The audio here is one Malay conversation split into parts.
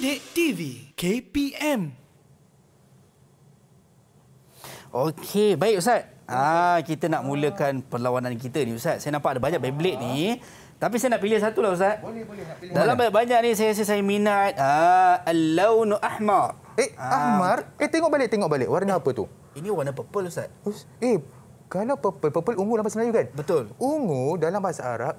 Sidik TV KPM. Okey, baik Ustaz. Ah, kita nak mulakan perlawanan kita ni Ustaz. Saya nampak ada banyak Beyblade ni. Tapi saya nak pilih satu lah Ustaz. Boleh, boleh. Nak pilih. Dalam banyak-banyak ni saya rasa saya minat ah, Al-Lawnu Ahmar. Eh, ah. Ahmar? Eh, tengok balik, tengok balik. Warna eh, apa tu? Ini warna purple Ustaz. Eh, kerana purple, purple ungu dalam bahasa Melayu kan? Betul. Ungu dalam bahasa Arab,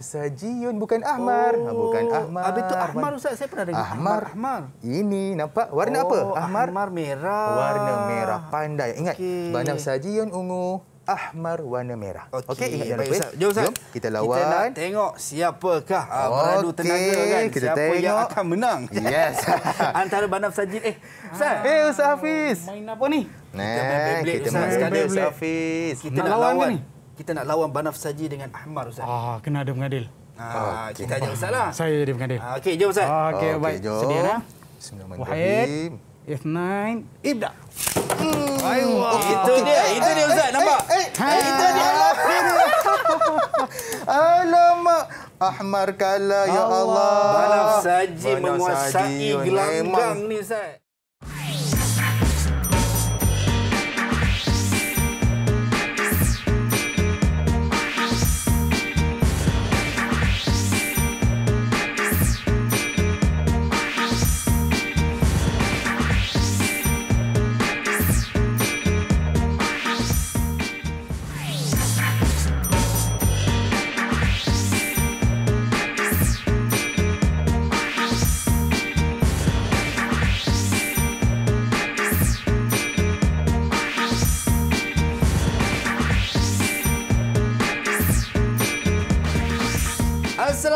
sajiun bukan ahmar. Oh. Bukan ahmar. Habis itu ahmar Ustaz, saya pernah dengar. Ahmar. ahmar. Ini nampak warna oh, apa? Ahmar. ahmar merah. Warna merah pandai. Ingat, okay. sajiun ungu ahmar warna merah. Okey, okay, ingat jangan lupa. Jom, Ustaz. Jom, kita lawan. Kita nak tengok siapakah ah, okay. beradu tenaga kan. Kita Siapa tengok. yang akan menang. Yes. Antara Banaf Sajid. Eh, Ustaz. Ah. Hey, Ustaz Hafiz. Main apa ni? Nah, kita main Beyblade, Ustaz. Kita Ustaz Hafiz. Kita nak, lawan, lawan ni? Kita nak lawan Banaf saji dengan Ahmar, Ustaz. Ah, kena ada mengadil. Ah, okay. Kita ajak Ustaz lah. Saya jadi mengadil. Ah, Okey, jom Ustaz. Ah, Okey, okay, baik. Jom. Sedia Bismillahirrahmanirrahim. F9 Ibda. Hmm. Ayuh, wow. Oh, itu dia, itu dia Ustaz, eh, nampak? Eh, eh, eh, Itu dia. Ah. Alamak. Ahmar kala, ya Allah. ya Allah. Balap saji Balap gelanggang ni Ustaz.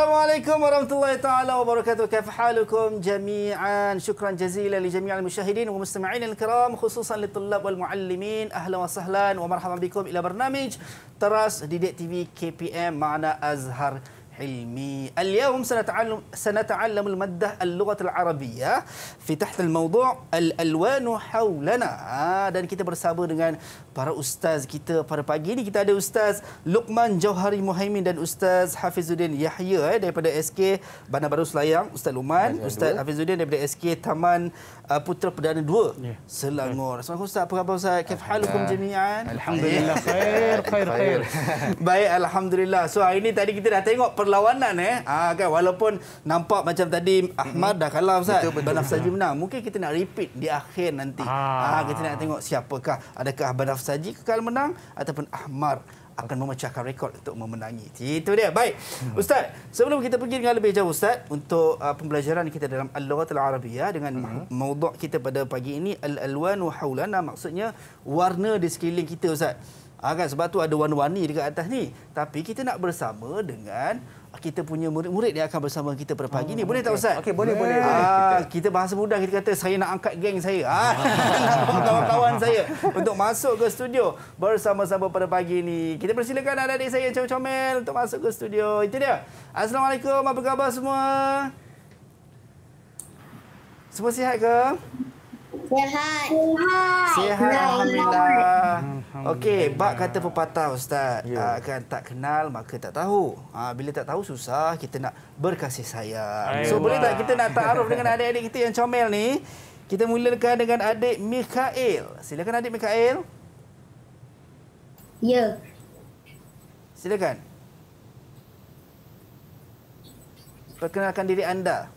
Assalamualaikum warahmatullahi taala wabarakatuh. Kaif halukum jami'an? Syukran jazila li jami'al musyahidin wa mustami'in al-kiram, khususan li tullab wal muallimin. Ahlan wa sahlan wa marhaban bikum ila barnamij Teras Didik TV KPM Makna Azhar. حلمي اليوم سنتعلم سنتعلم المادة اللغة العربية في تحت الموضوع الألوان حولنا dan kita bersama dengan para ustaz kita pada pagi ini kita ada ustaz Luqman Jauhari Muhaimin dan ustaz Hafizuddin Yahya eh, daripada SK Bandar Baru Selayang Ustaz Luqman Ustaz Hafizuddin daripada SK Taman uh, putera perdana dua yeah. Selangor. Ya. Assalamualaikum Ustaz. Apa khabar Ustaz? Kaif halukum jami'an? Alhamdulillah. khair, khair, khair. Baik, Alhamdulillah. So, hari ini tadi kita dah tengok perlawanan. Eh. Ah, kan? Walaupun nampak macam tadi Ahmad mm-hmm. dah kalah Ustaz. Betul, betul. Banaf Saji mm-hmm. menang. Mungkin kita nak repeat di akhir nanti. Ah. ah kita nak tengok siapakah. Adakah Banaf Saji kekal menang ataupun Ahmad akan memecahkan rekod untuk memenangi. Itu dia. Baik. Hmm. Ustaz, sebelum kita pergi dengan lebih jauh Ustaz untuk uh, pembelajaran kita dalam Al-Lughatul Arabiyah dengan mm-hmm. maudhu' kita pada pagi ini al-alwan wa haulana maksudnya warna di sekeliling kita Ustaz. Ha, kan? sebab tu ada warna-warni dekat atas ni. Tapi kita nak bersama dengan kita punya murid-murid yang akan bersama kita pada pagi oh, ni. Boleh okay. tak Ustaz? Okey, boleh, eh, boleh. boleh. Ah, kita bahasa mudah kita kata saya nak angkat geng saya. Ah, nak bawa kawan-kawan saya untuk masuk ke studio bersama-sama pada pagi ni. Kita persilakan adik-adik saya comel-comel untuk masuk ke studio. Itu dia. Assalamualaikum, apa khabar semua? Semua sihat ke? Sihat. Sihat. Sihat. Alhamdulillah. Hmm. Okey, bab kata pepatah ustaz, yeah. Ya. uh, kan tak kenal maka tak tahu. Uh, bila tak tahu susah kita nak berkasih sayang. Ayuh. So lah. boleh tak kita nak taaruf dengan adik-adik kita yang comel ni? Kita mulakan dengan adik Mikhail. Silakan adik Mikhail. Ya. Yeah. Silakan. Perkenalkan diri anda.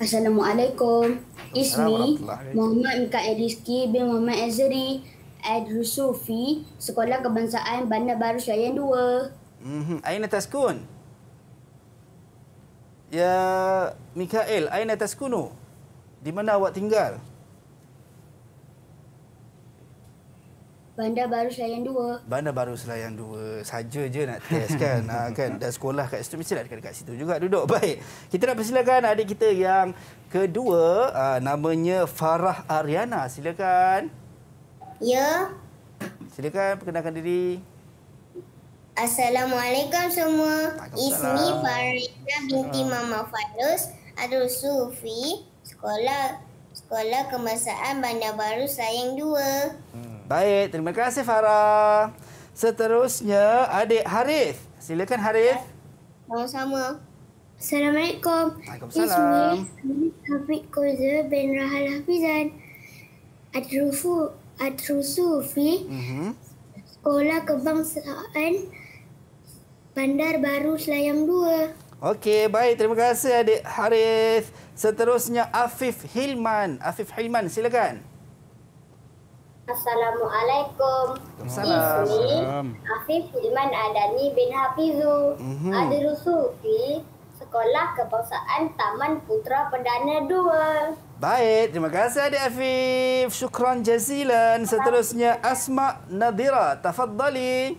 Assalamualaikum. Ismi Muhammad Mika Ediski bin Muhammad Azri. Adru Sufi, Sekolah Kebangsaan Bandar Baru Syarian 2. Mhm, Aina Taskun. Ya, Mikael, Aina tu? Di mana awak tinggal? Bandar Baru Selayan 2. Bandar Baru Selayan 2. Saja je nak test kan. ha, kan? Dah sekolah kat situ. Mestilah dekat, dekat situ juga duduk. Baik. Kita nak persilakan adik kita yang kedua. Uh, namanya Farah Ariana. Silakan. Silakan. Ya. Silakan perkenalkan diri. Assalamualaikum semua. Ismi Farida binti Mama Falus, Adul Sufi, sekolah Sekolah Kemasaan Bandar Baru Sayang 2. Hmm. Baik, terima kasih Farah. Seterusnya, adik Harith. Silakan Harith. Sama-sama. Assalamualaikum. Waalaikumsalam. Ismi Hafiz Koza bin Rahal Hafizan. Adrufu Atrusu Fi eh? mm-hmm. Sekolah Kebangsaan Bandar Baru Selayang 2 Okey, baik. Terima kasih Adik Harith. Seterusnya Afif Hilman. Afif Hilman, silakan. Assalamualaikum. Assalamualaikum. Afif Hilman Adani bin Hafizu. Mm-hmm. Adrusu Fi Sekolah Kebangsaan Taman Putra Perdana 2. Baik, terima kasih Adik Afif. Syukran jazilan. Seterusnya Asma Nadira. Tafadhali.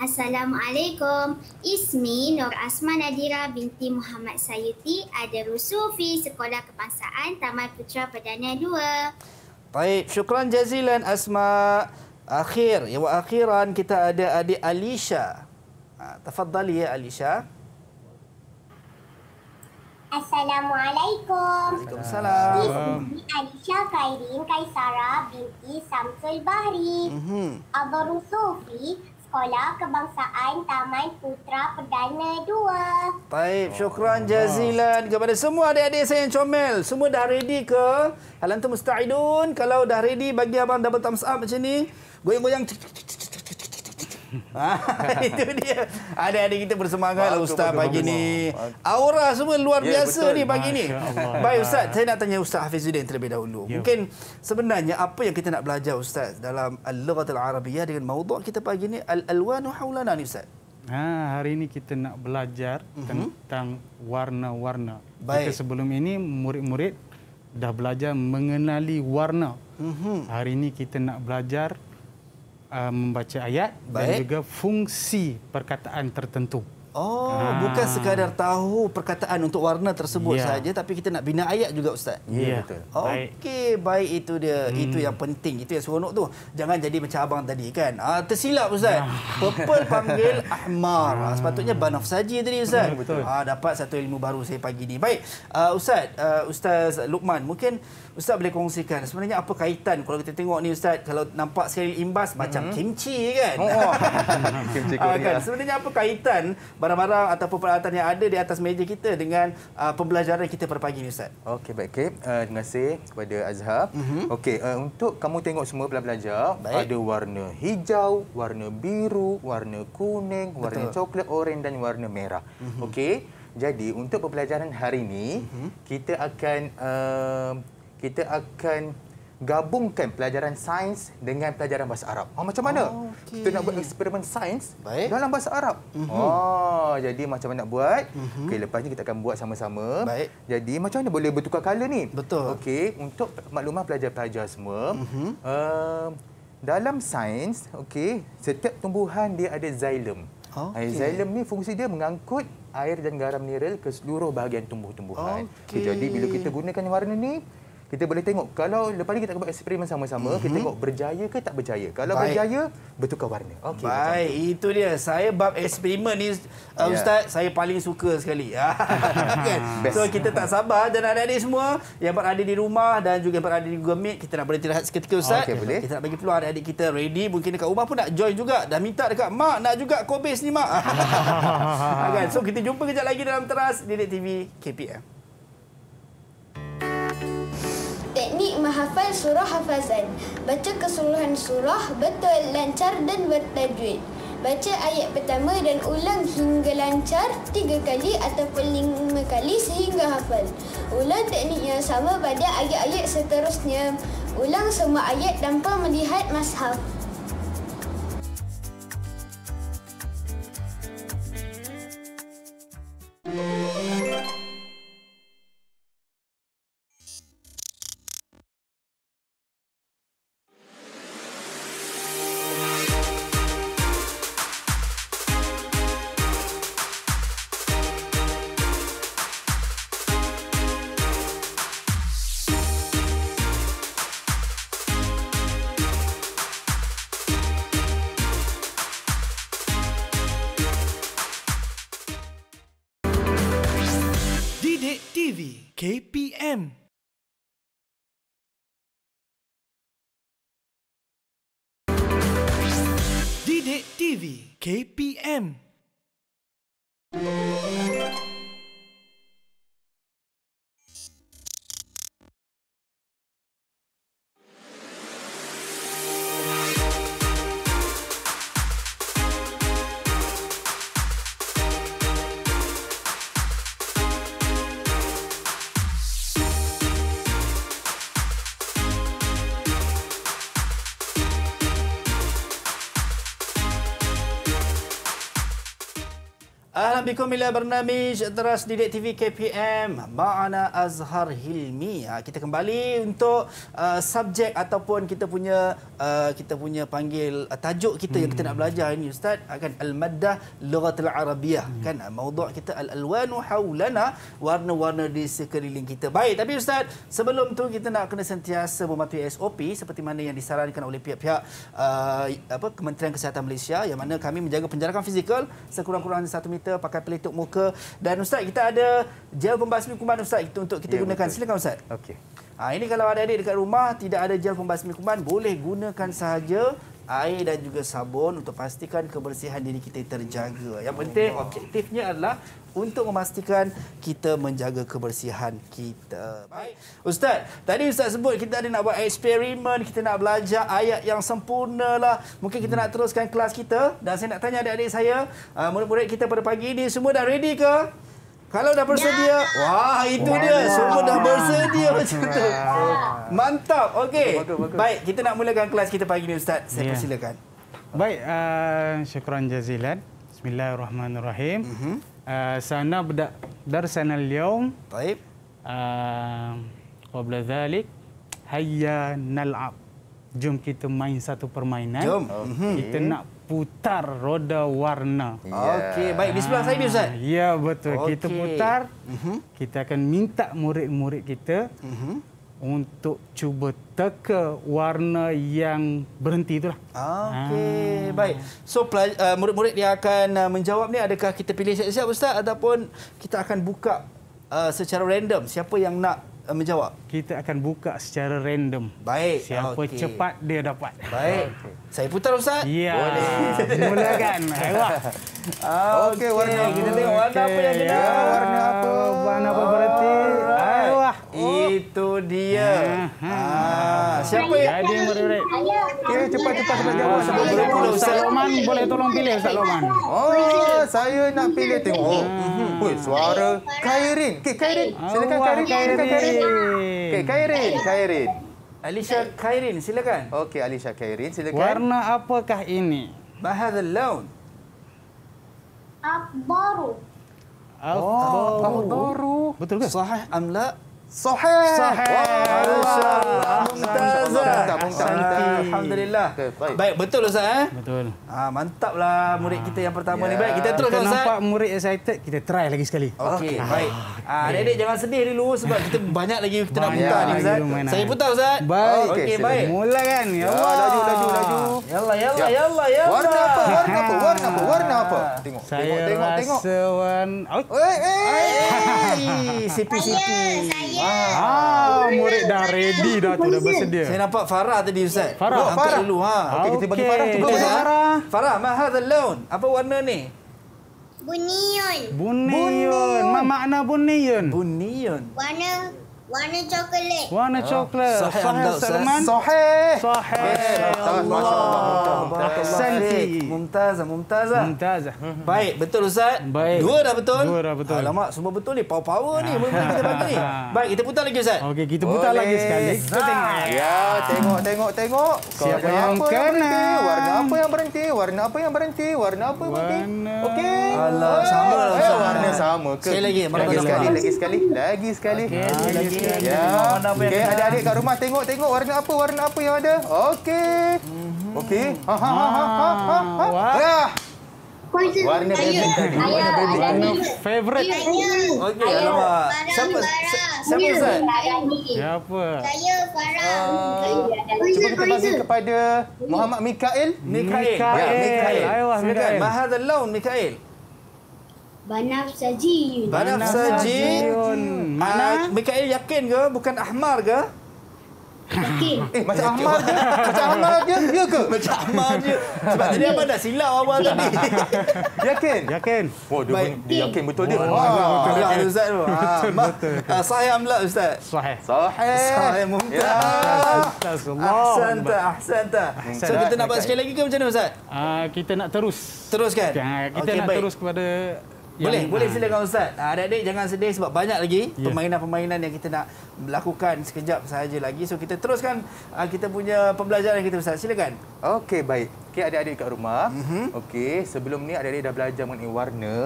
Assalamualaikum. Ismi Nur Asma Nadira binti Muhammad Sayuti Adaru Sufi Sekolah Kebangsaan Taman Putra Perdana 2. Baik, syukran jazilan Asma. Akhir, yang akhiran kita ada adik Alisha. Ha, tafadhali ya Alisha. Alisha. Assalamualaikum. Waalaikumsalam. Ismi Alisha Khairin Kaisara binti Samsul Bahri. Mm-hmm. Abang Sofi, Sekolah Kebangsaan Taman Putra Perdana 2. Baik, syukran jazilan kepada semua adik-adik saya yang comel. Semua dah ready ke? Alam tu musta'idun. Kalau dah ready, bagi abang double thumbs up macam ni. Goyang-goyang. Ah, itu dia. Adik-adik kita bersemangat lah Ustaz pagi ni. Aura semua luar yeah, biasa betul. ni pagi ni. Baik Ustaz, saya nak tanya Ustaz Hafizuddin terlebih dahulu. Yeah. Mungkin sebenarnya apa yang kita nak belajar Ustaz dalam Al-Lughatul Arabiyah dengan maudhu' kita pagi ni Al-Alwanu haulana ni Ustaz? Ha, hari ini kita nak belajar mhm. tentang warna-warna. uh Kita sebelum ini murid-murid dah belajar mengenali warna. Uh-huh. Hari ini kita nak belajar Uh, membaca ayat Baik. dan juga fungsi perkataan tertentu. Oh, ha. bukan sekadar tahu perkataan untuk warna tersebut ya. saja, tapi kita nak bina ayat juga, Ustaz. Ya, ya. betul. Oh, Okey, baik itu dia. Hmm. Itu yang penting. Itu yang seronok tu. Jangan jadi macam abang tadi, kan? Ha, tersilap, Ustaz. Ya. Purple panggil Ahmar. Ha. Sepatutnya banaf saja tadi, Ustaz. Ya, betul. Ha, dapat satu ilmu baru saya pagi ini. Baik, uh, Ustaz. Uh, Ustaz Luqman, mungkin Ustaz boleh kongsikan sebenarnya apa kaitan kalau kita tengok ni Ustaz kalau nampak sekali imbas mm -hmm. macam kimchi kan? Oh, oh. kimchi Kan? Sebenarnya apa kaitan barang-barang ataupun peralatan yang ada di atas meja kita dengan uh, pembelajaran kita pada pagi ni Ustaz. Okey, baik. Okay. Uh, terima kasih kepada Azhar. Mm -hmm. Okey, uh, untuk kamu tengok semua pelajar-pelajar, ada warna hijau, warna biru, warna kuning, Betul. warna coklat, oren dan warna merah. Mm -hmm. Okey, jadi untuk pembelajaran hari ini, mm -hmm. kita akan... Uh, kita akan gabungkan pelajaran sains dengan pelajaran bahasa Arab. Oh, macam mana? Oh, okay. Kita nak buat eksperimen sains Baik. dalam bahasa Arab. Mm -hmm. Oh, jadi macam mana nak buat? Mm -hmm. Okey, lepas ni kita akan buat sama-sama. Jadi macam mana boleh bertukar color ni? Betul. Okey, untuk maklumat pelajar-pelajar semua, mm -hmm. uh, dalam sains, okey, setiap tumbuhan dia ada xylem. Ah, okay. Xylem ni fungsi dia mengangkut air dan garam mineral ke seluruh bahagian tumbuh-tumbuhan. Okay. Jadi bila kita gunakan warna ni, kita boleh tengok kalau lepas ni kita buat eksperimen sama-sama mm-hmm. kita tengok mhm. berjaya ke tak berjaya kalau baik. berjaya bertukar warna okey baik itu dia saya bab eksperimen ni yeah. Uh, ya. ustaz saya paling suka sekali okay. so kita tak sabar dan ada adik semua yang berada di rumah dan juga yang berada di Google Meet kita nak boleh rehat seketika ustaz okay, boleh. kita nak bagi peluang adik-adik kita ready mungkin dekat rumah pun nak join juga dah minta dekat mak nak juga kobis ni mak okay. so kita jumpa kejap lagi dalam teras di TV KPM hafal surah hafazan. Baca keseluruhan surah betul, lancar dan bertajwid. Baca ayat pertama dan ulang hingga lancar tiga kali ataupun lima kali sehingga hafal. Ulang teknik yang sama pada ayat-ayat seterusnya. Ulang semua ayat tanpa melihat mashaf. bikum ila barnamij teras didik TV KPM Ma'ana Azhar Hilmi. Ah, kita kembali untuk uh, subjek ataupun kita punya uh, kita punya panggil uh, tajuk kita hmm. yang kita nak hmm. belajar ini ustaz akan uh, al-maddah lughatul arabiyah hmm. kan uh, mauduk kita al-alwanu Hawlana warna-warna di sekeliling kita. Baik tapi ustaz sebelum tu kita nak kena sentiasa mematuhi SOP seperti mana yang disarankan oleh pihak-pihak uh, apa Kementerian Kesihatan Malaysia yang mana kami menjaga penjarakan fizikal sekurang-kurangnya satu meter pakai akan peletuk muka dan ustaz kita ada gel pembasmi kuman ustaz itu untuk kita ya, gunakan betul. silakan ustaz okey ha, ini kalau ada adik dekat rumah tidak ada gel pembasmi kuman boleh gunakan sahaja air dan juga sabun untuk pastikan kebersihan diri kita terjaga. Yang penting objektifnya adalah untuk memastikan kita menjaga kebersihan kita. Baik. Ustaz, tadi Ustaz sebut kita ada nak buat eksperimen, kita nak belajar ayat yang sempurna lah. Mungkin kita nak teruskan kelas kita dan saya nak tanya adik-adik saya, uh, murid-murid kita pada pagi ini semua dah ready ke? Kalau dah bersedia, ya. wah itu dia. Semua dah bersedia ya. macam tu. Mantap. Okey. Baik, kita nak mulakan kelas kita pagi ni ustaz. Saya ya. persilakan. Baik, uh, syukran jazilan. Bismillahirrahmanirrahim. Uh-huh. Uh, sana bda darsana al-yawm. Baik. Uh, qabla uh, dhalik, hayya nal'ab. Jom kita main satu permainan. Jom. Uh-huh. Kita nak putar roda warna. Yeah. Okey, baik. Di sebelah saya ni, Ustaz. Ya, betul. Okay. Kita putar. Uh mhm. -huh. Kita akan minta murid-murid kita uh mhm. -huh. untuk cuba teka warna yang berhenti itulah. Okey, ah. baik. So, eh, murid-murid yang akan eh, menjawab ni, adakah kita pilih siapa, siap Ustaz? Ataupun kita akan buka uh, secara random siapa yang nak uh, menjawab? Kita akan buka secara random. Baik. Siapa okay. cepat dia dapat. Baik. Okay. Saya putar Ustaz. Ya. Boleh. Mulakan. Hebat. Okey, okay, warna. Kita tengok warna okay. apa yang ya, kena. Ya, warna apa. Warna apa berarti. Oh itu dia. Ha. Siapa yang ada murid-murid? Okey, cepat cepat cepat jawab sebab berapa dah Ustaz Lokman boleh tolong pilih Ustaz Lokman. Oh, saya nak pilih tengok. Oh, Oi, ah. mhm. suara Kairin. Okey, Kairin. Oh, silakan kairin Kairin. Kairin. Okey, Kairin. Kairin. Kairin. Alisha Kairin, silakan. Okey, Alisha Kairin, silakan. Warna apakah ini? Ma hadha al-lawn? Akbaru. Oh, Akbaru. Betul ke? Sahih am la? Sohail. Sohail. Alhamdulillah, mantap. Alhamdulillah. Okay, baik. baik, betul Ustaz. Eh? Betul. Ah, mantaplah murid kita yang pertama yeah. ni. Ya. Baik, kita teruskan Ustaz. Nampak murid excited, kita try lagi sekali. Okey, okay. Ah. baik. Ah, okay. adik jangan sedih dulu sebab kita banyak lagi kita banyak nak putar ni Ustaz. Saya putar Ustaz. Baik. Okey, okay, baik. Mula kan. Ya, ya Allah. Laju, laju, laju. Ya Allah, ya Allah, ya Allah. Warna apa? Warna apa? Warna apa? Warna apa? Tengok, tengok, tengok. Saya rasa warna... Eh, eh, eh. Sipi, sipi. Saya, saya. Ah, ah murid dah ready dah tu dah bersedia. Saya nampak Farah tadi Ustaz. Farah, Buat Farah. Dulu, ha. Okey, okay. kita bagi Farah tu dulu. Ha. Farah. Farah, maha the loan. Apa warna ni? Bunion. Bunion. Bunion. Mak makna bunion? Bunion. Warna Warna coklat. Warna ah. coklat. Ah. Sahih Ahmad Salman. Sahih. Sahih. MasyaAllah. Ahsanti. Mumtazah, mumtazah. Mumtazah. Baik, betul Ustaz? Baik. Dua dah betul? Dua dah betul. Alamak, semua betul ni. Power-power ni. kita bagi ni. Baik, kita putar lagi Ustaz. Okey, kita putar lagi sekali. Kita tengok. Ya, tengok, tengok, tengok. Siapa yang, yang kena? Warna apa yang berhenti? Warna apa yang berhenti? Warna apa yang berhenti? Okey. Alah, sama lah eh, Ustaz. Warna sama ke? Sekali lagi. Lagi sekali, lagi sekali. Lagi sekali. Okay, lagi. Okey, ya. okay. adik-adik kat rumah tengok-tengok warna apa, warna apa yang ada. Okey. Mhm. Okey. Ha ha ha ha. Ha. ha, ha. Ya. Warna favorite tadi. Warna baby. Warna favorite. Okey, alamak. Siapa? Siapa Ustaz? Siapa? Saya Farah. Uh, cuba kita bagi kepada Muhammad Mikael. Mikael. Ya, Mikael. Ayuh, Mikael. Mahal the loan, Mikael. Mikael saji Banafsajiyun. Banafsajiyun. Ah, mana? Mikael yakin ke? Bukan Ahmar ke? Yakin. Eh, macam yakin. Ahmar ke? Macam Ahmar je? Ya ke? Macam Ahmar je. Sebab tadi apa dah silap awal tadi. yakin? Yakin. Oh, dia, Baik. dia yakin betul dia. Wah, wow. wow. betul. Ya, betul. Ustaz tu. Ah, betul. betul. Ah, sahih Ustaz. Sahih. Sahih. Sahih. Mumtaz. Ahsan ta. Ahsan ta. So, kita nak buat sekali lagi ke macam mana Ustaz? Ah, kita nak terus. Teruskan? Kita nak terus kepada boleh, boleh ha. silakan Ustaz. Ha, adik-adik jangan sedih sebab banyak lagi ya. permainan-permainan yeah. yang kita nak lakukan sekejap sahaja lagi. So kita teruskan uh, kita punya pembelajaran kita Ustaz. Silakan. Okey, baik. Okey, adik-adik kat rumah. Mm -hmm. Okey, sebelum ni adik-adik dah belajar mengenai warna.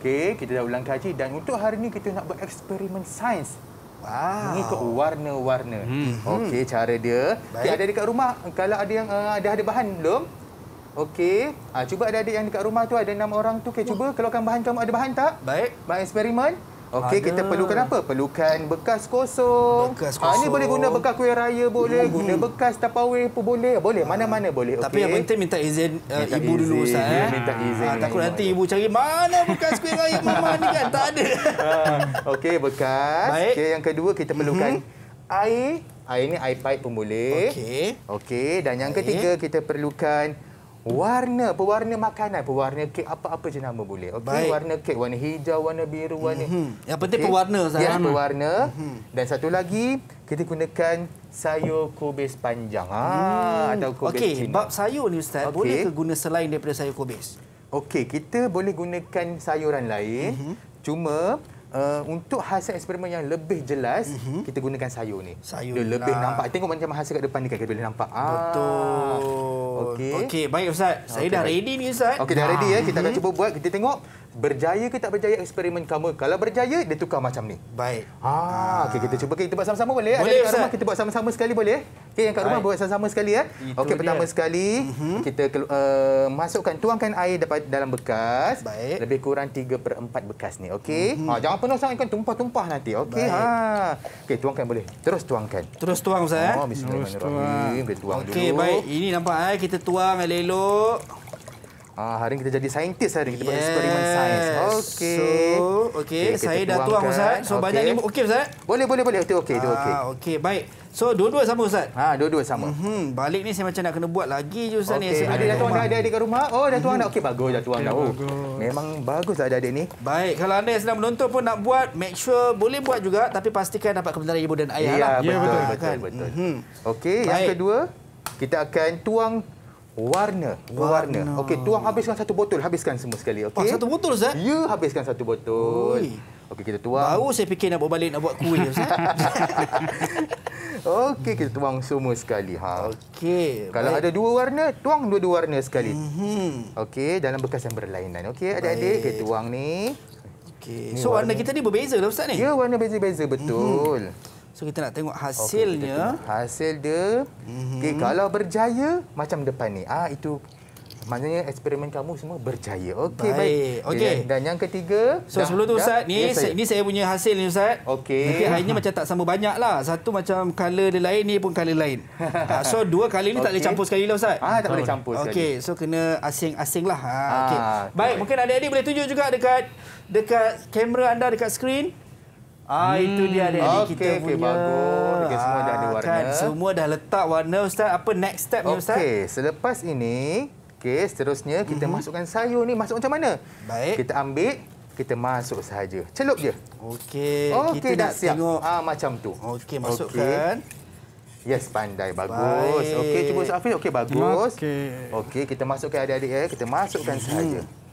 Okey, kita dah ulang kaji dan untuk hari ni kita nak buat eksperimen sains. Wow. ke warna-warna. Mm -hmm. Okey, cara dia. Okey, adik-adik kat rumah, kalau ada yang uh, eh, dah ada bahan belum? Okey. Ah, cuba ada adik yang dekat rumah tu ada enam orang tu. Okey, cuba keluarkan bahan kamu. Ada bahan tak? Baik. Bahan eksperimen. Okey, kita perlukan apa? Perlukan bekas kosong. Bekas kosong. Ah, ini boleh guna bekas kuih raya, boleh. Mm -hmm. Guna bekas tapawai pun boleh. Boleh, ah. mana-mana boleh. Tapi yang penting minta izin eh, minta ibu izin. dulu, Ustaz. Ya, minta izin. Ha, takut nanti ibu cari mana bekas kuih raya mama ni kan? Tak ada. Okey, bekas. Okey, yang kedua kita hmm. perlukan mm -hmm. air. Air ini air pipe pun boleh. Okey. Okey, dan yang ketiga kita perlukan... Warna, pewarna makanan, pewarna kek, apa-apa je nama boleh. Okey, warna kek, warna hijau, warna biru, warna... Mm -hmm. Yang penting okay. pewarna sahaja. Ya, pewarna. Mm -hmm. Dan satu lagi, kita gunakan sayur kubis panjang. Ha, mm. Atau kubis okay. Bab sayur ni Ustaz, okay. boleh ke guna selain daripada sayur kubis? Okey, kita boleh gunakan sayuran lain. Mm -hmm. Cuma uh, untuk hasil eksperimen yang lebih jelas mm -hmm. kita gunakan sayur ni. Sayur. Dia lebih lah. nampak. Tengok macam hasil kat depan ni kan, kita boleh nampak. Ah. Betul. Ah. Okey. Okey, baik ustaz. Saya okay, dah baik. ready ni ustaz. Okey, dah ready ya. Kita akan mhm. cuba buat. Kita tengok berjaya ke tak berjaya eksperimen kamu kalau berjaya dia tukar macam ni baik ha okey kita cuba kita buat sama-sama boleh ya? boleh kat rumah kita buat sama-sama sekali boleh okey yang kat rumah buat sama-sama sekali ya okey pertama sekali mm-hmm. kita uh, masukkan tuangkan air dapat dalam bekas baik. lebih kurang 3/4 bekas ni okey mm-hmm. ha jangan penuh sangat kan tumpah-tumpah nanti okey ha okey tuangkan boleh terus tuangkan terus tuang ustaz eh? oh, terus tuang, tuang okey baik ini nampak eh kita tuang elok Ah, hari ini kita jadi saintis hari ini. Kita yes. buat eksperimen sains. Okey. So, okay. okay saya dah tuang, Ustaz. So, okay. banyak ni okey, Ustaz? Boleh, boleh, boleh. Itu okey, itu okey. Ah, baik. So, dua-dua sama, Ustaz? Ha, dua-dua sama. Mm-hmm. Balik ni saya macam nak kena buat lagi je, Ustaz okay. ni. Okey, adik dah tuang dah ada adik kat rumah. Oh, dah tuang mhm. dah. Okey, bagus dah tuang dah. Oh. Memang bagus ada lah adik ni. Baik, kalau anda yang sedang menonton pun nak buat, make sure boleh buat juga. Tapi pastikan dapat kebenaran ibu dan ayah ya, lah. Ya, betul, betul, betul. betul. Mm-hmm. Okey, yang kedua, kita akan tuang Warna, warna. warna. Okey, tuang habiskan satu botol, habiskan semua sekali. Okey. Satu botol Ustaz? Ya, habiskan satu botol. Okey, kita tuang. Baru saya fikir nak bawa balik nak buat kuih Ustaz. Okey, kita tuang semua sekali. Ha. Okey. Kalau baik. ada dua warna, tuang dua-dua warna sekali. Mm Okey, dalam bekas yang berlainan. Okey, adik-adik, kita tuang ni. Okey. So warna, warna, kita ni berbeza lah Ustaz ni? Ya, warna beza-beza betul. Mm-hmm. So kita nak tengok hasilnya. Okay, tengok hasil dia. Mm -hmm. okay, kalau berjaya macam depan ni. Ah itu maknanya eksperimen kamu semua berjaya. Okey baik. baik. Okay. Dan, yang ketiga. So dah, sebelum tu dah, ustaz, ni ya, saya. ini saya punya hasil ni ustaz. Okey. Okay, hari ni macam tak sama banyak lah. Satu macam color dia lain ni pun color lain. Ah, so dua kali ni okay. tak boleh campur sekali lah ustaz. Ah tak boleh campur sekali. Okey, so kena asing-asing lah. Ha, ah, okay. ah, baik, okay. mungkin adik-adik boleh tunjuk juga dekat dekat kamera anda dekat skrin. Ah hmm. itu dia hmm. adik-adik okay, kita okay, punya. Okey bagus. Okay, semua ah, dah ada warna. Kan, semua dah letak warna ustaz. Apa next step ni okay, ustaz? Okey, selepas ini, okey, seterusnya kita mm -hmm. masukkan sayur ni masuk macam mana? Baik. Kita ambil, kita masuk saja. Celup je. Okey, okay, kita dah siap. tengok ah macam tu. Okey, masukkan. Okay. Yes, pandai bagus. Okey, cuba Safi. Okey, bagus. Okey. Okey, kita masukkan adik-adik ya. Kita masukkan mhm. saja. Hmm.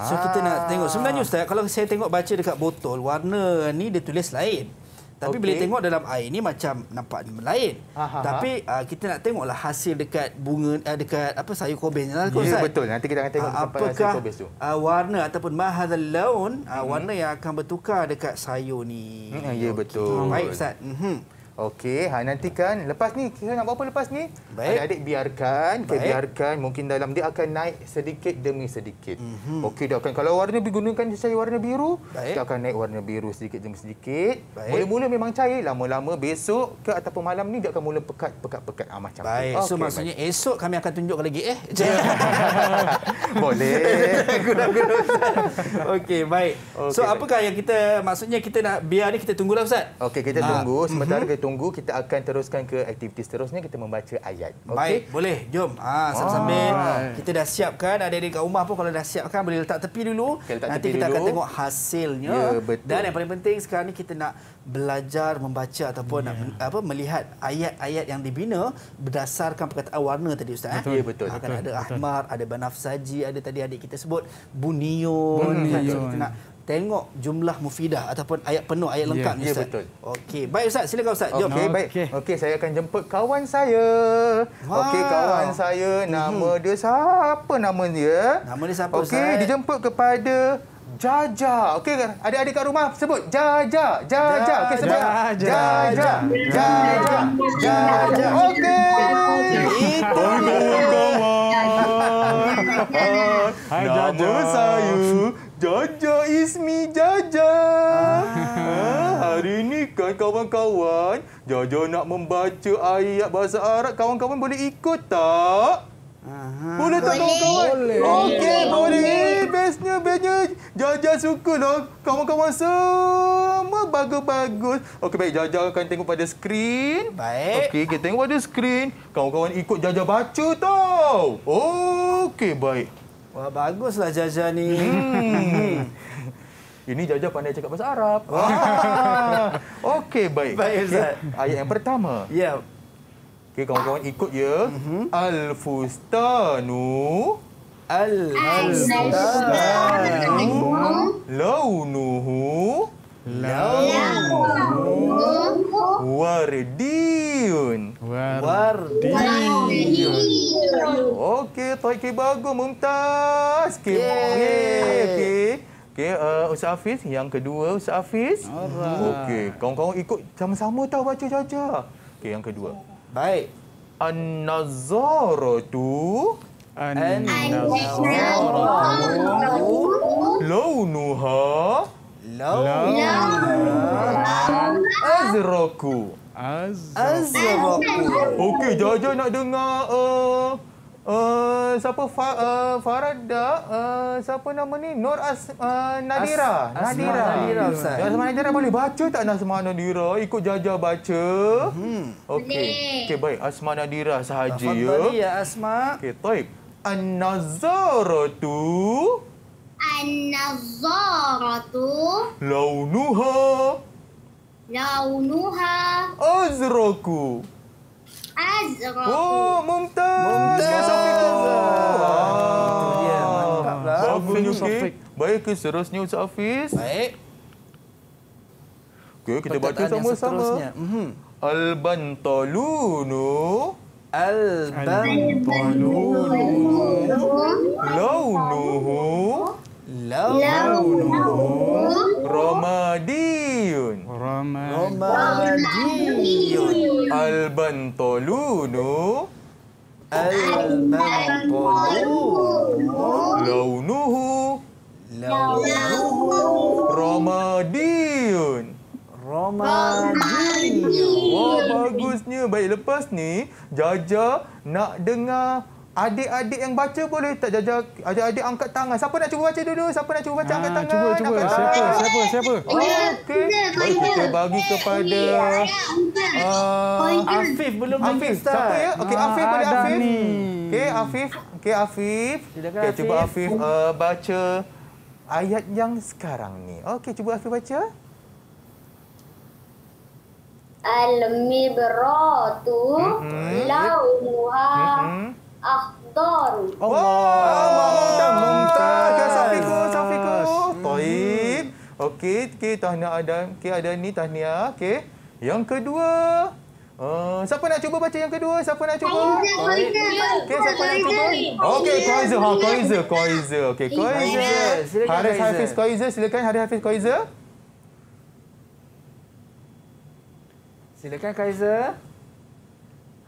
So kita nak ah. tengok. Sebenarnya Ustaz, kalau saya tengok baca dekat botol, warna ni dia tulis lain. Tapi okay. bila tengok dalam air ni macam nampak lain. Aha. Ah, Tapi uh, kita nak tengoklah hasil dekat bunga uh, dekat apa sayur kobis ni yeah, Ya betul. Nanti kita akan tengok uh, apa sayur kobis tu. Uh, warna ataupun mahadhal laun, uh, hmm. warna yang akan bertukar dekat sayur ni. Hmm, ya yeah, okay. betul. Baik Ustaz. Mm -hmm. Okey, ha nanti kan lepas ni kira nak buat apa lepas ni? Baik. Adik, -adik biarkan, Baik. biarkan mungkin dalam dia akan naik sedikit demi sedikit. Mm -hmm. Okey, dia akan kalau warna digunakan saya warna biru, Baik. dia akan naik warna biru sedikit demi sedikit. Mula-mula memang cair, lama-lama besok ke ataupun malam ni dia akan mula pekat-pekat-pekat ah, macam Baik. tu. Okay, so maksudnya Baik. esok kami akan tunjuk lagi eh. Boleh. Okey, baik. Okay, so, apakah baik. yang kita... Maksudnya kita nak biar ni, kita tunggulah, Ustaz. Okey, kita ha. tunggu. Sementara mm -hmm. kita tunggu kita akan teruskan ke aktiviti seterusnya kita membaca ayat. Okay? Baik, boleh. Jom. Ah, sambil-sambil kita dah siapkan ada di kat rumah pun kalau dah siapkan boleh letak tepi dulu. Okay, letak Nanti tepi kita dulu. akan tengok hasilnya. Ya, betul. Dan yang paling penting sekarang ni kita nak belajar membaca ataupun ya. nak, apa melihat ayat-ayat yang dibina berdasarkan perkataan warna tadi ustaz eh? betul, eh. Ya, betul. Akan betul, ada betul. Ahmar, ada Banafsaji, ada tadi adik kita sebut Bunion. Kan? kita nak tengok jumlah mufidah ataupun ayat penuh ayat ya, lengkap ni ya, ustaz. Ya yeah, betul. Okey, baik ustaz, silakan ustaz. Jom. Okey, baik. Okey, okay, saya akan jemput kawan saya. Okey, kawan saya nama hmm. dia siapa nama dia? Nama dia siapa okay, ustaz? Okey, dijemput kepada Jaja. Okey, kan? adik-adik kat rumah sebut Jaja, Jaja. Okey, sebut. Jaja, Jaja, Jaja. Okey. Itu kawan. Hai Jaja. Nama saya Jaja Ismi Jaja. Ah. Ha, hari ini kan kawan-kawan, Jaja nak membaca ayat bahasa Arab. Kawan-kawan boleh ikut tak? Aha. Boleh tak kawan-kawan? Okey, boleh. Bestnya, bestnya. Jaja suka lah. Kawan-kawan semua bagus-bagus. Okey, baik. Jaja akan tengok pada skrin. Baik. Okey, kita tengok pada skrin. Kawan-kawan ikut Jaja baca tau. Okey, baik. Wah, baguslah Jaja ni. Hmm. Ini Jaja pandai cakap bahasa Arab. Okey, baik. Baik, Ustaz. Ayat yang pertama. Ya. Okey, kawan-kawan ikut ya. Mhm. Al-Fustanu. Al-Fustanu. Launuhu. Launuhu. Wardiun. Wardi. Wardi. Okey, Toyki bagus. Mumtaz. Okey. Okey. Okey, okay, uh, Ustaz Hafiz. Yang kedua, Ustaz Hafiz. Right. Okey, kau-kau ikut sama-sama tahu baca caca. Okey, yang kedua. Baik. An-Nazara tu... An-Nazara Launuha... Launuha... Azraku. Azabapura. Okey, Jojo nak dengar uh, uh, siapa Fa, uh, eh, Farada, uh, siapa nama ni? Nur As uh, Nadira. As Nadira. Nadira. Nadira. Nadira. Nadira boleh baca tak Asma Nadira? Ikut Jaja baca. Hmm. Okey. Okey, baik. Asma Nadira sahaja ya. Ya, Asma. Okey, baik. An-nazaratu An-nazaratu Launuha launuha azroku azroku oh mumtaz mumtaz Afiq oh, ah. Lah. baik eh, ke seterusnya Ustaz Afiz baik okay, kita baca sama-sama Al-Bantalunu Al-Bantalunu Launuhu Launuhu Al-Madiyun. Al-Bantolunu. Al-Bantolunu. Launuhu. Launuhu. Ramadiyun. Ramadiyun. Wah, oh, bagusnya. Baik, lepas ni, Jaja nak dengar Adik-adik yang baca boleh tak jajak? Adik-adik angkat tangan. Siapa nak cuba baca dulu? Siapa nak cuba baca angkat ah, tangan? Cuba, cuba. Angkat tangan. Ah. Siapa? Siapa? Siapa? Oh, okey. Okay. Kita bagi kepada... Uh, Afif belum lagi. Siapa ya? Okey, Afif boleh Adam Afif? Okey, Afif. Okey, Afif. Okay, Afif. Cuba Afif uh, baca ayat yang sekarang ni. Okey, cuba Afif baca. Al-Mibratu mm -hmm. Lawuha mm -hmm. Akhtar. Allah. Allah. Muntah. Safiku. Safiku. Taib. Okey. Okey. Tahniah ada. Okey. Ada ni. Tahniah. Okey. Yang kedua. Uh, siapa nak cuba baca yang kedua? Siapa nak cuba? Okey. Siapa nak cuba? Okey. Koizer. Ha. Koizer. Koizer. Okey. Koizer. Haris Hafiz Koizer. Silakan. Haris Hafiz Koizer. Silakan Kaizer.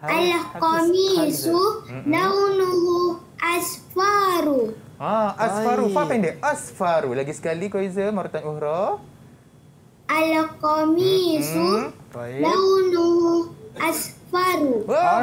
Al-Qamisu launuhu asfaru. Ah, asfaru. Fa pendek. Asfaru. Lagi sekali kau Iza, mari tanya Uhra. Al-Qamisu hmm. launuhu asfaru. Faru. Ah,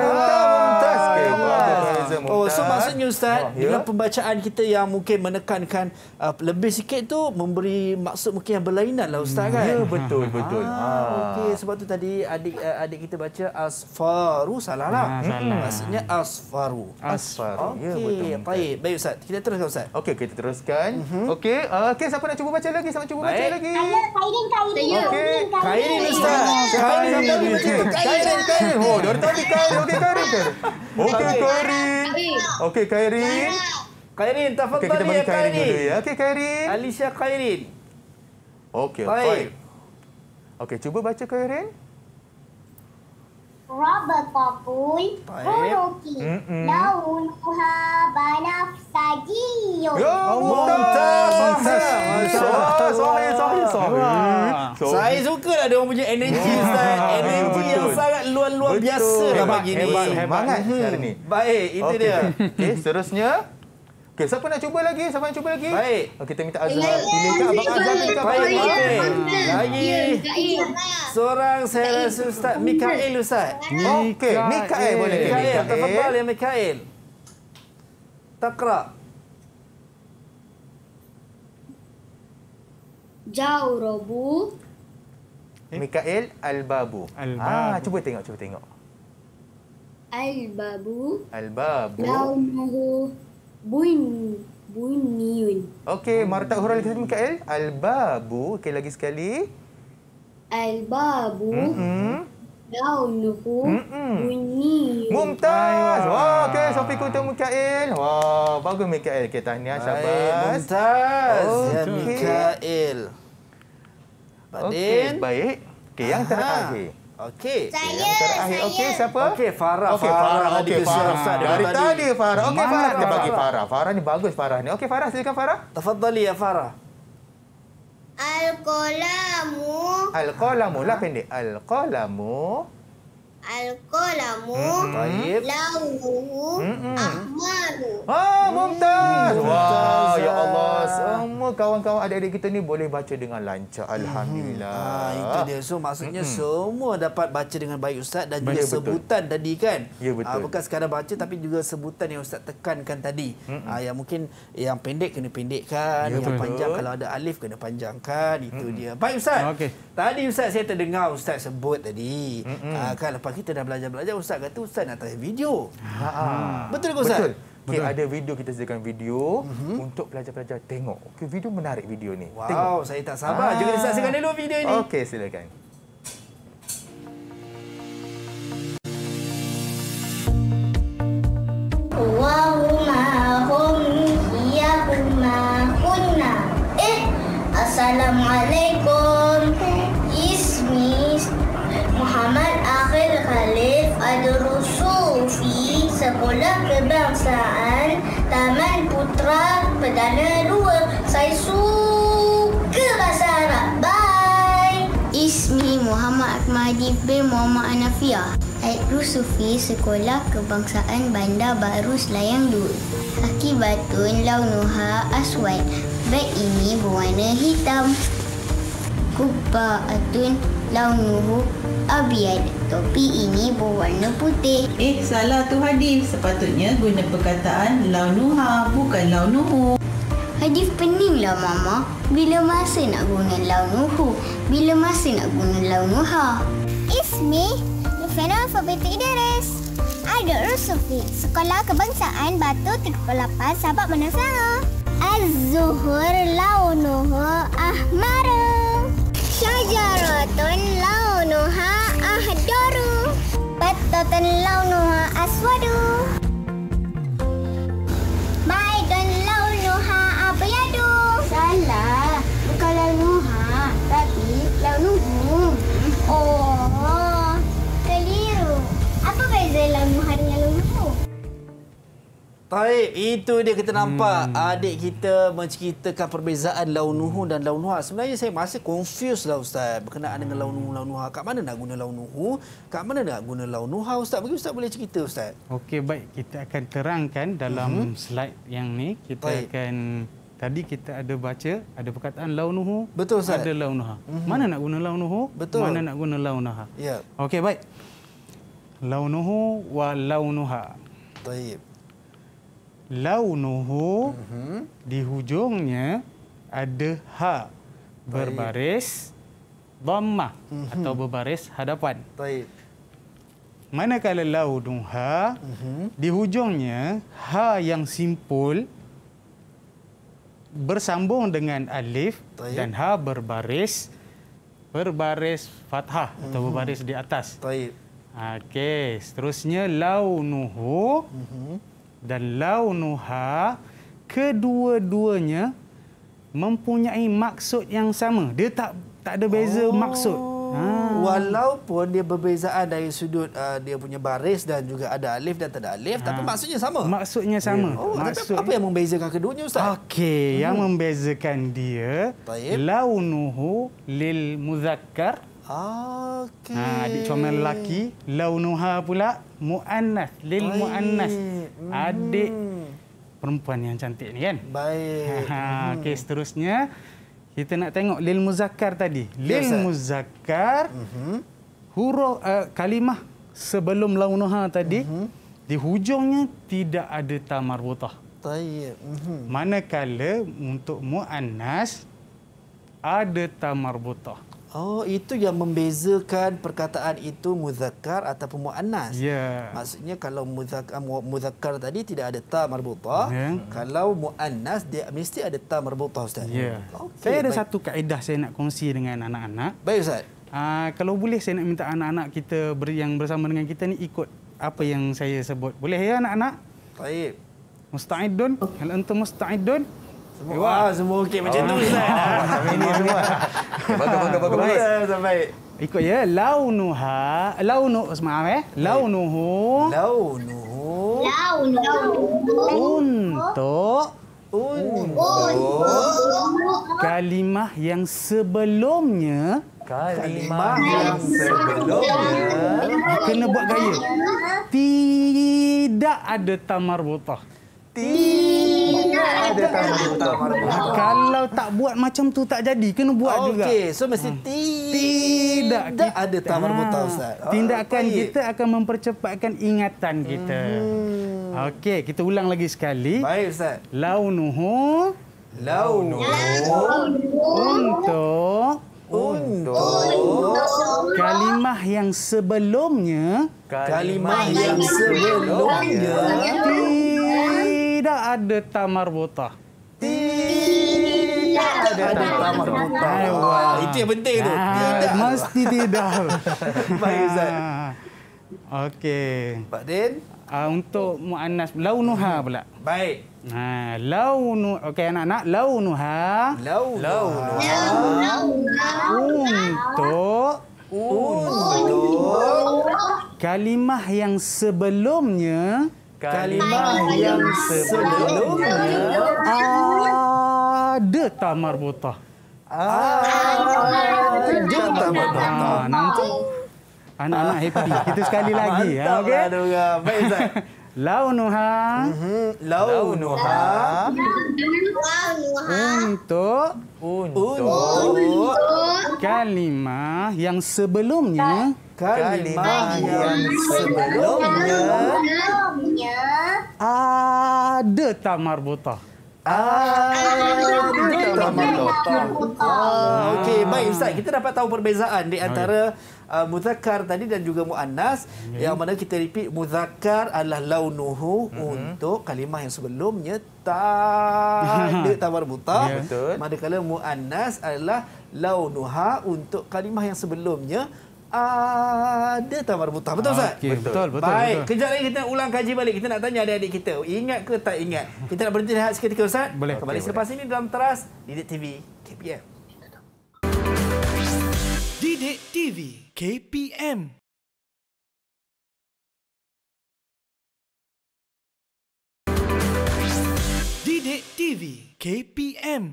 Mumtaz. Oh, so maksudnya Ustaz, ya. dengan pembacaan kita yang mungkin menekankan uh, lebih sikit tu memberi maksud mungkin yang berlainan lah Ustaz hmm, kan? Ya, betul, betul. Ah, ah, Okey, sebab tu tadi adik uh, adik kita baca Asfaru salah lah. Ya, salah. Hmm. Maksudnya Asfaru. Asfaru, okay. ya betul. Baik, baik Ustaz. Kita teruskan Ustaz. Okey, kita teruskan. Uh-huh. Okey, uh, okay, siapa nak cuba baca lagi? Siapa nak cuba baik. baca lagi? Saya, Kairin, Kairin. Okey, Kairin Ustaz. Kairin, Kairin. Kairin, Kairin. Oh, Oh, dia orang tadi Okey, Kairi. Oh. Okey, Kairi. Okey, Kairi. Kairi, tafadhali okay, kita bagi Kairi. Okey, Kairi. Alicia Kairi. Okey, okey. Okey, cuba baca Kairi. Rubber papui, Puruki, Daun uha banaf saji yo. Ya, oh, mantap, mantap. Ah, Saya suka lah dia punya energi Ustaz. Energi yang sangat luar-luar biasa dah pagi Hebat, Hebat, hebat. Baik, itu dia. Okay, seterusnya. Okay, siapa nak cuba lagi? Siapa nak cuba lagi? Baik. Oh, kita minta Azwar. Pilihkan Abang Azwar. Pilihkan Abang Baik, Baik. Hmm, lagi. Ya, Seorang saya rasa Ustaz Mikael Ustaz. Okey. Mikael boleh. Mikael. Terfebal ya Mikael. Takrak. Jaurobu. Eh? Mikael Al-Babu. Al-Babu. Ah, cuba tengok, cuba tengok. Al-Babu. Al-Babu. Jaurobu. Buin. Buiniun. Okey, mara tak huruf lagi sekali, Al-Babu. Okey, lagi sekali. Al-Babu. Mm-hmm. Daunuhu bunyi. Mumtaz. Ayah. Wah, okey. Sofi kutu Mikael. Wah, bagus Mikael. Okey, tahniah. Syabas. Mumtaz. Okay. Ya, Mikael. Okey, baik. Okey, yang terakhir. Okey. Saya. Terakhir. Okey, siapa? Okey, Farah. Okey, Farah. Okey, Farah. Okay, Farah. Dari tadi Farah. Okey, Farah. Kita bagi Farah. Farah ni bagus Farah ni. Okey, Farah silakan Farah. Tafadhali ya Farah. Al-qalamu. Al-qalamu lah pendek. Al-qalamu. Al-Qalamu Lawuhu Ahmaru Haa, Mumtaz! Wah, Ya Allah, semua kawan-kawan adik-adik kita ni boleh baca dengan lancar. Mm-hmm. Alhamdulillah. Ha, itu dia. So, maksudnya hmm. semua dapat baca dengan baik Ustaz dan juga sebutan betul. tadi kan? Ya, betul. Ha, bukan sekadar baca tapi juga sebutan yang Ustaz tekankan tadi. Ha, yang mungkin yang pendek kena pendekkan, ya, yang betul. panjang kalau ada alif kena panjangkan. Itu hmm. dia. Baik Ustaz, okay. tadi Ustaz saya terdengar Ustaz sebut tadi. Hmm. Ha, kan lepas kita dah belajar-belajar ustaz kata ustaz nak try video. Ha. ha. Betul ke ustaz? Betul. Okay, Betul. ada video kita sediakan video uh-huh. untuk pelajar-pelajar tengok. Okay, video menarik video ni. Wow, tengok. saya tak sabar. Ah. Jangan disaksikan dulu video ini. Okey, silakan. assalamualaikum. Ismi Muhammad Khalif Adrusu fi Sekolah Kebangsaan Taman Putra Perdana 2 Saya suka bahasa Arab Bye Ismi Muhammad Ahmadi bin Muhammad Anafiah Adrusu Rusufi, Sekolah Kebangsaan Bandar Baru Selayang 2 Akibatun Launuha Aswad bag ini berwarna hitam Kubah Atun launuhu abiyad. Topi ini berwarna putih. Eh, salah tu Hadif. Sepatutnya guna perkataan launuha bukan launuhu. Hadif peninglah Mama. Bila masa nak guna launuhu? Bila masa nak guna launuha? Ismi, Nufena Alphabetik Idris. Ada Rusufi, Sekolah Kebangsaan Batu 38 Sabak Manasara. Az-Zuhur launuhu ahmaru. Jaratun launuha ahdaru. Patatan launuha aswadu. Taib, itu dia kita nampak hmm. adik kita menceritakan perbezaan launuhu dan launuha. Sebenarnya saya masih confuse lah Ustaz berkenaan hmm. dengan launuhu, launuha. Kat mana nak guna launuhu, kat mana nak guna launuha Ustaz? Bagi Ustaz boleh cerita Ustaz. Okey, baik. Kita akan terangkan dalam hmm. slide yang ni. Kita Taib. akan... Tadi kita ada baca, ada perkataan launuhu, Betul, Ustaz. ada launuha. Hmm. Mana nak guna launuhu, Betul. mana nak guna launuha. Ya. Okey, baik. Launuhu wa launuha. Taib launuhu mm-hmm. di hujungnya ada ha berbaris dhamma mm-hmm. atau berbaris hadapan. Baik. Manakala launuha mm-hmm. di hujungnya ha yang simpul bersambung dengan alif Taib. dan ha berbaris berbaris fathah mm-hmm. atau mhm. berbaris di atas. Baik. Okey, seterusnya launuhu mm-hmm dan launuha kedua-duanya mempunyai maksud yang sama dia tak tak ada beza oh. maksud ha. walaupun dia berbezaan dari sudut uh, dia punya baris dan juga ada alif dan tak ada alif ha. tapi maksudnya sama maksudnya sama yeah. oh, maksud tapi apa yang membezakan keduanya ustaz okey hmm. yang membezakan dia Taib. launuhu lil muzakkar Okey. Ha adik comel lelaki, launuha pula muannas lil muannas. Hmm. Adik hmm. perempuan yang cantik ni kan? Baik. Ha, ha hmm. okey seterusnya kita nak tengok lil muzakkar tadi. Lil yes, muzakkar. Mhm. Huruf uh, eh, kalimah sebelum launuha tadi uh mhm. -huh. di hujungnya tidak ada ta marbutah. Tayyib. Uh mhm. -huh. Manakala untuk muannas ada ta marbutah. Oh, itu yang membezakan perkataan itu muzakkar ataupun mu'annas. Ya. Yeah. Maksudnya kalau muzakkar, ah, muzakkar tadi tidak ada ta marbutah. Yeah. Kalau mu'annas, dia mesti ada ta marbutah, Ustaz. Ya. Yeah. Okay, saya ada baik. satu kaedah saya nak kongsi dengan anak-anak. Baik, Ustaz. Uh, kalau boleh, saya nak minta anak-anak kita ber, yang bersama dengan kita ni ikut apa yang saya sebut. Boleh ya, anak-anak? Baik. Musta'idun? Oh. Kalau okay. untuk musta'idun? Musta'idun? Semua. Wah, semua okey macam tu oh. Ustaz. Ini semua. Bagus-bagus bagus. Ya, sampai. Ikut ya, launuha, launu, maaf eh, launuhu, launuhu, launuhu, untuk, untuk, kalimah yang sebelumnya, kalimah yang sebelumnya, kena buat gaya, tidak ada tamar butah, kalau tak buat macam tu tak jadi, kena buat okay. juga. Okey, so mesti hmm. tidak kita ada tamar mutah ustaz. Oh, Tindakan oh, kita akan mempercepatkan ingatan kita. Hmm. Okey, kita ulang lagi sekali. Baik ustaz. Launuhu launuhu untuk untuk kalimah yang sebelumnya, kalimah yang sebelumnya tidak ada tamar buta. Tidak ada tamar buta. Eh, itu yang penting tu. Ah, tidak. Mesti tidak. Baik, Ustaz. Ah. Okey. Pak Din. Ah, untuk muannas launuha pula. Baik. Ha, launu okey anak-anak launuha. Launuha. Untuk untuk kalimah yang sebelumnya kalimah yang sebelumnya ada tak marbutah? Ada ah, tak marbutah? Nampak? Anak-anak happy. Itu sekali lagi. Ah, okay. Lah Baik, Mm-hmm. launuha launuha untuk untuk kalimah yang sebelumnya kalimah yang sebelumnya ada tak Ah, ah dia tak okey. Baik Ustaz, kita dapat tahu perbezaan di antara uh, muzakkar tadi dan juga muannas. Okay. Yang mana kita repeat muzakkar adalah launuhu mm-hmm. untuk kalimah yang sebelumnya tak tawar buta. Yeah. Betul. Manakala muannas adalah launuha untuk kalimah yang sebelumnya ada tamar buta. Betul Ustaz? Okay, betul. betul. betul, Baik, betul. kejap lagi kita ulang kaji balik. Kita nak tanya adik-adik kita. Ingat ke tak ingat? Kita nak berhenti rehat seketika Ustaz. Boleh. Kembali okay, selepas ini dalam teras Didik TV KPM. Didik TV KPM. Didik TV KPM. Didik TV, KPM.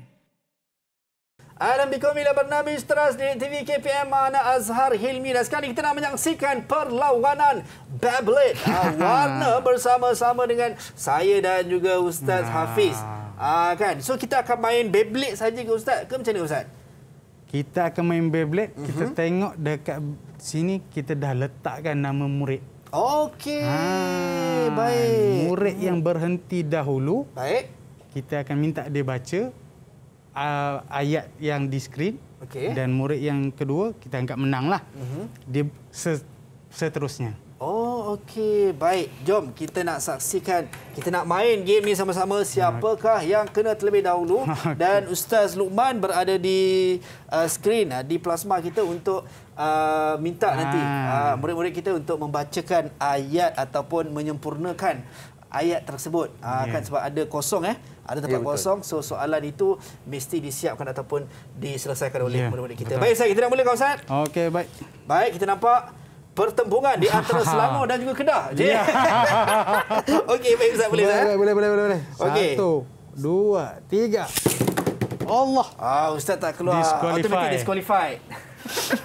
اهلا بكم الى برنامج تراس دي تي في كي بي ام انا ازهر هيلمي الاسكان كنا menyaksikan perlawanan Beyblade ah, warna bersama-sama dengan saya dan juga Ustaz nah. Hafiz. Ah uh, kan. So kita akan main Beyblade saja ke Ustaz? Ke macam ni Ustaz? Kita akan main Beyblade. Uh-huh. Kita mhm. tengok dekat sini kita dah letakkan nama murid. Okey. Ha, baik. Murid yang berhenti dahulu. Baik. Kita akan minta dia baca uh, ayat yang di skrin okay. dan murid yang kedua kita anggap menanglah. Uh-huh. Mhm. Dia se- seterusnya. Oh okey, baik. Jom kita nak saksikan, kita nak main game ni sama-sama siapakah yang kena terlebih dahulu dan Ustaz Luqman berada di uh, skrin uh, di plasma kita untuk uh, minta nanti ah. uh, murid-murid kita untuk membacakan ayat ataupun menyempurnakan ayat tersebut ha, yeah. kan ya. sebab ada kosong eh ada tempat yeah, ya, kosong so soalan itu mesti disiapkan ataupun diselesaikan oleh ya, murid-murid kita betul. baik saya kita nak mula kau ustaz okey baik baik kita nampak pertembungan di antara Selangor dan juga Kedah je okey baik ustaz eh? boleh boleh, boleh boleh boleh boleh boleh okay. satu dua tiga Allah ah ustaz tak keluar disqualified disqualified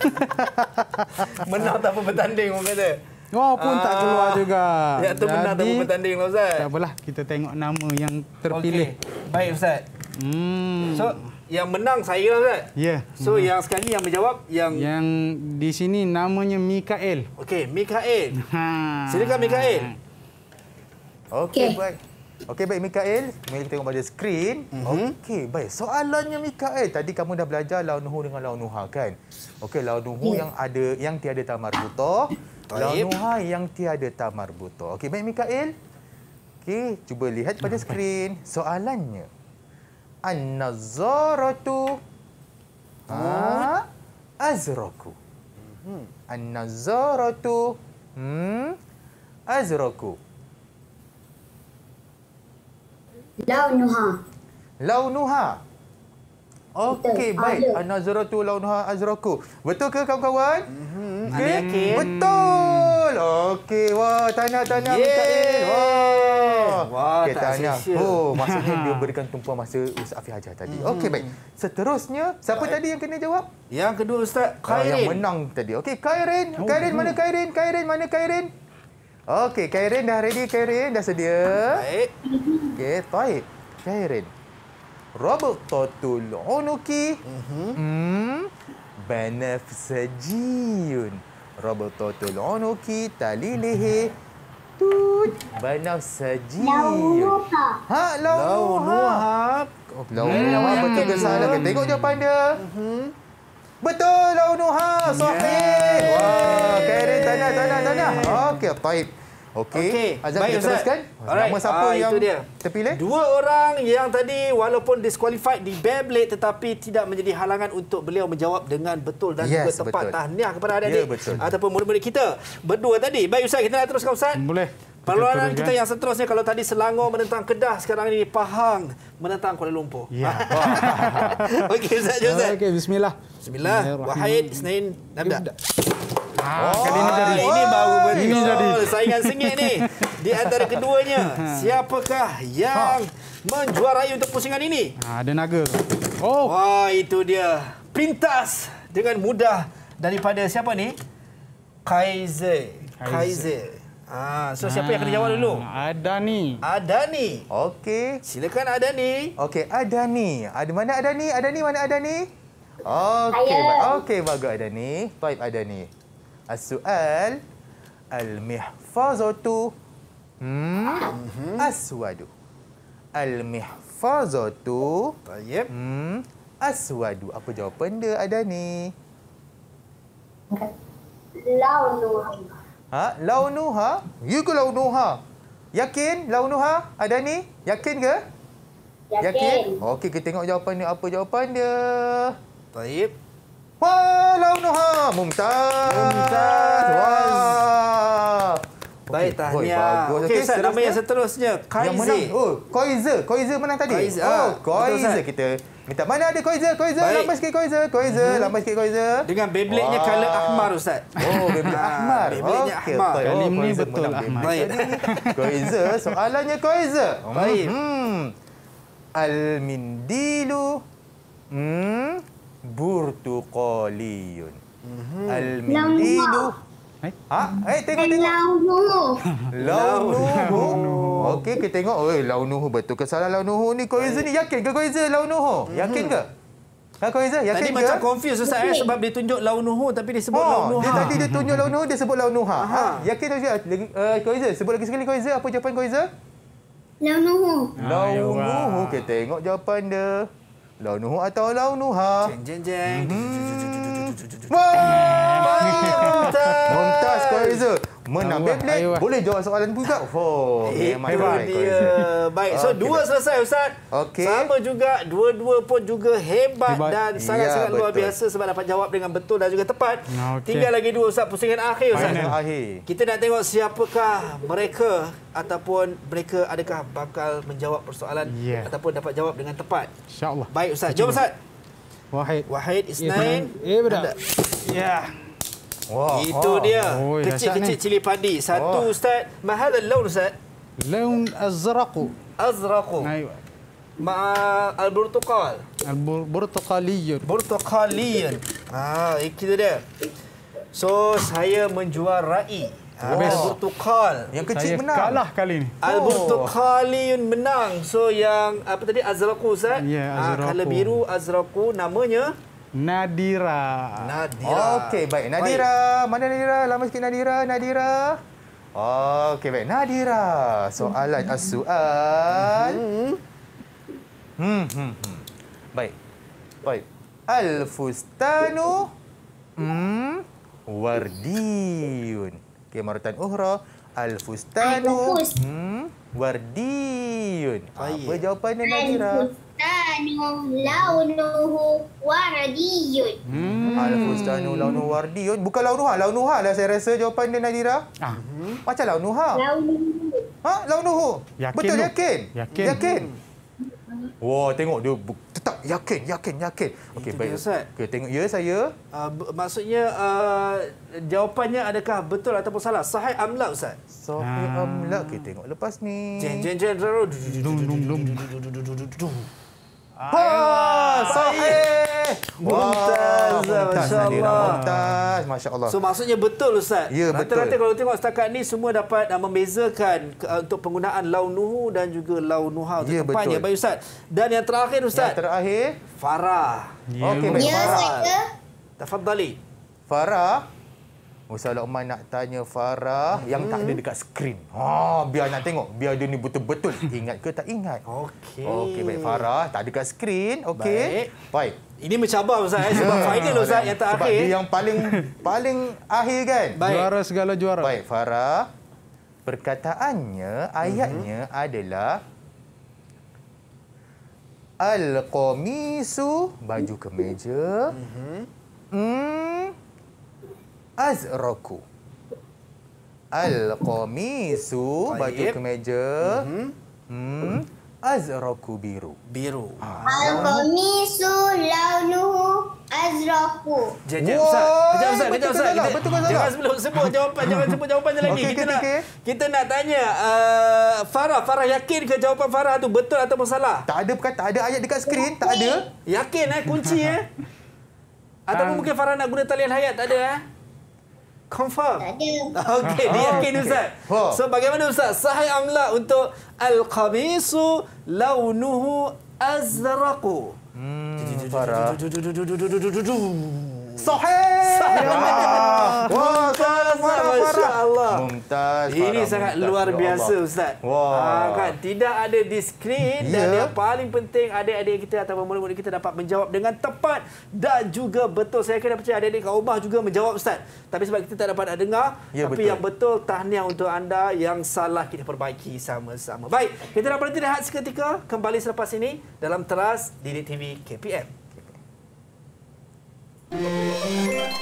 menang tak apa bertanding orang kata Walaupun ah. tak keluar ah. juga. Ya tu benar tak bertanding lah Ustaz. Tak apalah kita tengok nama yang terpilih. Okay. Baik Ustaz. Hmm. So yang menang saya lah Ustaz. Ya. Yeah. So hmm. yang sekali yang menjawab yang... Yang di sini namanya Mikael. Okey Mikael. Ha. Silakan Mikael. Okey okay. baik. Okey baik Mikael, mari kita tengok pada skrin. Mm -hmm. Okey baik. Soalannya Mikael, tadi kamu dah belajar launuhu dengan launuha kan? Okey launuhu yeah. yang ada yang tiada tamar Lanuha yang tiada tamar buta. Okey, baik Mikael. Okey, cuba lihat pada skrin. Soalannya. An-nazaratu. Ha? Azraku. Mhm. An-nazaratu. Hmm? Azraku. Launuha. Launuha. Okey, baik. Anazaratu launha azraku. Betul ke kawan-kawan? Mhm. Okay. Yakin. Betul. Okey. Wah, tanya-tanya yeah. Wah. Wah, okay, tanya. Oh, maksudnya dia berikan tumpuan masa Ustaz Afi Hajar tadi. Mm. Okey, baik. Seterusnya, siapa baik. tadi yang kena jawab? Yang kedua Ustaz ah, Khairin. Uh, yang menang tadi. Okey, Khairin. Oh, Khairin mana Khairin? Khairin mana Khairin? Okey, Khairin dah ready Khairin dah sedia. Baik. Okey, baik. Khairin. Roberto Tul Unuki. Mm-hmm. Hmm. Banafsajiun. Roberto Tul Unuki talilihi. Tut. Banafsajiun. Ha, launuhab. Launuhab. Okay. Betul ke salah ke? Hmm. Tengok jawapan dia. Mhm. Betul, Launuha. Sohih. Wah, wow, keren. Tanah, tanah, tanah. Okey, baik. Okey. Okay. Azam Baik, teruskan. Alright. Nama ah, siapa uh, yang dia. terpilih? Dua orang yang tadi walaupun disqualified di Beyblade tetapi tidak menjadi halangan untuk beliau menjawab dengan betul dan yes, juga tepat. Betul. Tahniah kepada adik-adik. Ya, Ataupun murid-murid kita berdua tadi. Baik Ustaz, kita nak teruskan Ustaz. Boleh. Perluan kita yang seterusnya kalau tadi Selangor menentang Kedah sekarang ini Pahang menentang Kuala Lumpur. Ya. Okey Ustaz Ustaz. Okey bismillah. Bismillah. Wahid Isnin Namda. Ah, oh, ini dari oh, ini baru betul. Ini oh, dari saingan sengit ni. Di antara keduanya, ha. siapakah yang ha. menjuarai untuk pusingan ini? Ha, ada naga. Oh. Wah, itu dia. Pintas dengan mudah daripada siapa ni? Kaiser. Kaiser. Ah, ha, so siapa ha. yang ah, kena jawab dulu? Ada ni. Ada ni. Okey. Silakan ada ni. Okey, ada ni. Ada mana ada ni? Ada ni mana ada ni? Okey, okey bagus ada ni. Type ada ni. As-su'al Al-mihfazatu hmm, mhm. Aswadu Al-mihfazatu hmm, Aswadu Apa jawapan dia ada ni? Launuha ha? Launuha? You ke launuha? Yakin launuha ada ni? Yakin ke? Yakin. Yakin? Okey, kita tengok jawapan dia. Apa jawapan dia? Baik. Wah, Walaunuha Mumtaz Mumtaz Wah Baik tahniah Okey okay, Ustaz nama yang seterusnya Kaize Oh Kaize Kaize menang tadi Kaize Oh ah, Kaize kita Minta mana ada Kaize Kaize lambat sikit Kaize Kaize mm-hmm. lambat sikit Kaize Dengan bebleknya Wah. color ahmar Ustaz Oh beblek ah, ahmar Bebleknya okay, ahmar okay. Kali ini betul oh, ahmar Baik Kaize Soalannya Kaize Baik hmm. Al-mindilu Hmm burtuqaliyun. Mm Al-mindidu. Eh? Ha? Eh, tengok, tengok. Launuhu. Launuhu. Okey, kita tengok. Oi, launuhu betul ke salah launuhu ni? Kau Izzah ni yakin ke kau Izzah launuhu? Mhm. Yakin ke? Ha, kau Izzah? Yakin ke? Tadi macam confuse Ustaz eh, sebab dia tunjuk launuhu tapi dia sebut oh, launuhu. Dia, tadi dia tunjuk launuhu, dia sebut launuhu. Ha, yakin tak Izzah? kau Izzah, sebut lagi sekali kau Izzah. Apa jawapan kau Izzah? Launuhu. Launuhu. Ah, ya kita tengok jawapan dia launuhu atau launuha. Jeng jeng jeng. Mm -hmm. jeng, jeng, jeng, jeng. Wah! Montas kau Reza. Menang Beyblade, boleh jawab soalan juga. Oh, memang itu dia. Baik, so dua selesai Ustaz. Okay. Sama juga, dua-dua pun juga hebat, hebat. dan ya, sangat-sangat ya, luar biasa sebab dapat jawab dengan betul dan juga tepat. Okay. Tinggal lagi dua Ustaz, pusingan akhir Ustaz. Akhir. Kita nak tengok siapakah mereka ataupun mereka adakah bakal menjawab persoalan yeah. ataupun dapat jawab dengan tepat. InsyaAllah. Baik Ustaz, jom Ustaz. Wahid. Wahid is eh, nine. Eh, budak. Ya. Wow. Itu wow. dia. Kecil-kecil cili padi. Satu oh. ustaz. Mahal al-laun ustaz? Laun azraqu. Azraqu. Ma al-burtuqal. Al-burtuqaliyun. Burtuqaliyun. Ah, eh, ikut dia. So saya menjual rai. Habis. Alberto Khal. Yang kecil Saya menang. kalah kali ni. Alberto oh. Khalin menang. So yang apa tadi Azraku Ustaz? Ya, ah, Azraku. Kala biru Azraku namanya? Nadira. Nadira. Okey, baik. Nadira. Baik. Mana Nadira? Lama sikit Nadira. Nadira. Okey, baik. Nadira. Soalan asuan. Hmm. Hmm. hmm. hmm. Baik. Baik. Alfustanu. Hmm. Wardiun. Kemarutan Uhra, Al-Fustanu, hmm, Wardiyun. Oh, Apa yeah. jawapannya Nadira? Al-Fustanu launuhu wardiyun. Hmm. Al-Fustanu launuhu wardiyun. Bukan launuha. Launuha lah saya rasa jawapan dia Nadira. Ah. Macam launuha. Launuhu. Ha? Launuhu. Yakin Betul lo. yakin? Yakin. Yakin. Wah, tengok dia tetap yakin, yakin, yakin. Okey, baik. Okey, tengok ya saya. Uh, maksudnya uh, jawapannya adakah betul ataupun salah? Sahih amla ustaz. Sahih amla. kita tengok lepas ni. Jen jen jen. Ha, sahih. Mumtaz, masya-Allah. Lah, Mumtaz, masya-Allah. So maksudnya betul ustaz. Ya, betul. Nanti kalau tengok setakat ni semua dapat uh, membezakan uh, untuk penggunaan lau nuhu dan juga lau nuha ya, tepatnya baik ustaz. Dan yang terakhir ustaz. Yang terakhir Farah. Ya, Okey, baik. Ya, Farah. Saya. Tafadhali. Farah. Ustaz Lokman nak tanya Farah hmm. yang tak ada dekat skrin. Ha, biar nak tengok. Biar dia ni betul-betul ingat ke tak ingat. Okey. Okey, baik Farah. Tak ada dekat skrin. Okey. Baik. baik. Ini mencabar Ustaz. Eh? Sebab hmm. final Ustaz baik. yang terakhir. Sebab dia yang paling paling akhir kan? Baik. Juara segala juara. Baik, Farah. Perkataannya, ayatnya hmm. adalah... Al-Qamisu, baju kemeja. Hmm. Hmm azraku. Al-qamisu, baju kemeja. Mm -hmm. hmm. Azraku biru. Biru. Ah. Al-qamisu launuhu azraku. Jangan wow. Ustaz. Kejap Ustaz, kejap Ustaz. Lah, kita, Betul Jangan lah. sebut jawapan, jangan sebut jawapan lagi. Okay, kita, okay, nak, kita nak tanya uh, Farah, Farah yakin ke jawapan Farah tu betul atau masalah Tak ada bukan tak ada ayat dekat skrin, okay. tak ada. Yakin eh kunci eh. ataupun mungkin Farah nak guna talian hayat, tak ada eh confirm? Tak ada. Okey, dia yakin Ustaz. So bagaimana Ustaz? Sahih amla untuk Al-Qamisu launuhu azraqu. Hmm, parah. Sahih. Masya-Allah. Mumtaz. Ini sangat Mumtaz. luar ya biasa ya ustaz. Wah. Ha, kan tidak ada di skrin yeah. dan ya. yang paling penting adik-adik kita atau murid-murid kita dapat menjawab dengan tepat dan juga betul. Saya kena percaya adik-adik kat rumah juga menjawab ustaz. Tapi sebab kita tak dapat nak dengar, yeah, tapi betul. yang betul tahniah untuk anda yang salah kita perbaiki sama-sama. Baik, kita nak berhenti rehat seketika kembali selepas ini dalam teras Didi TV KPM. Música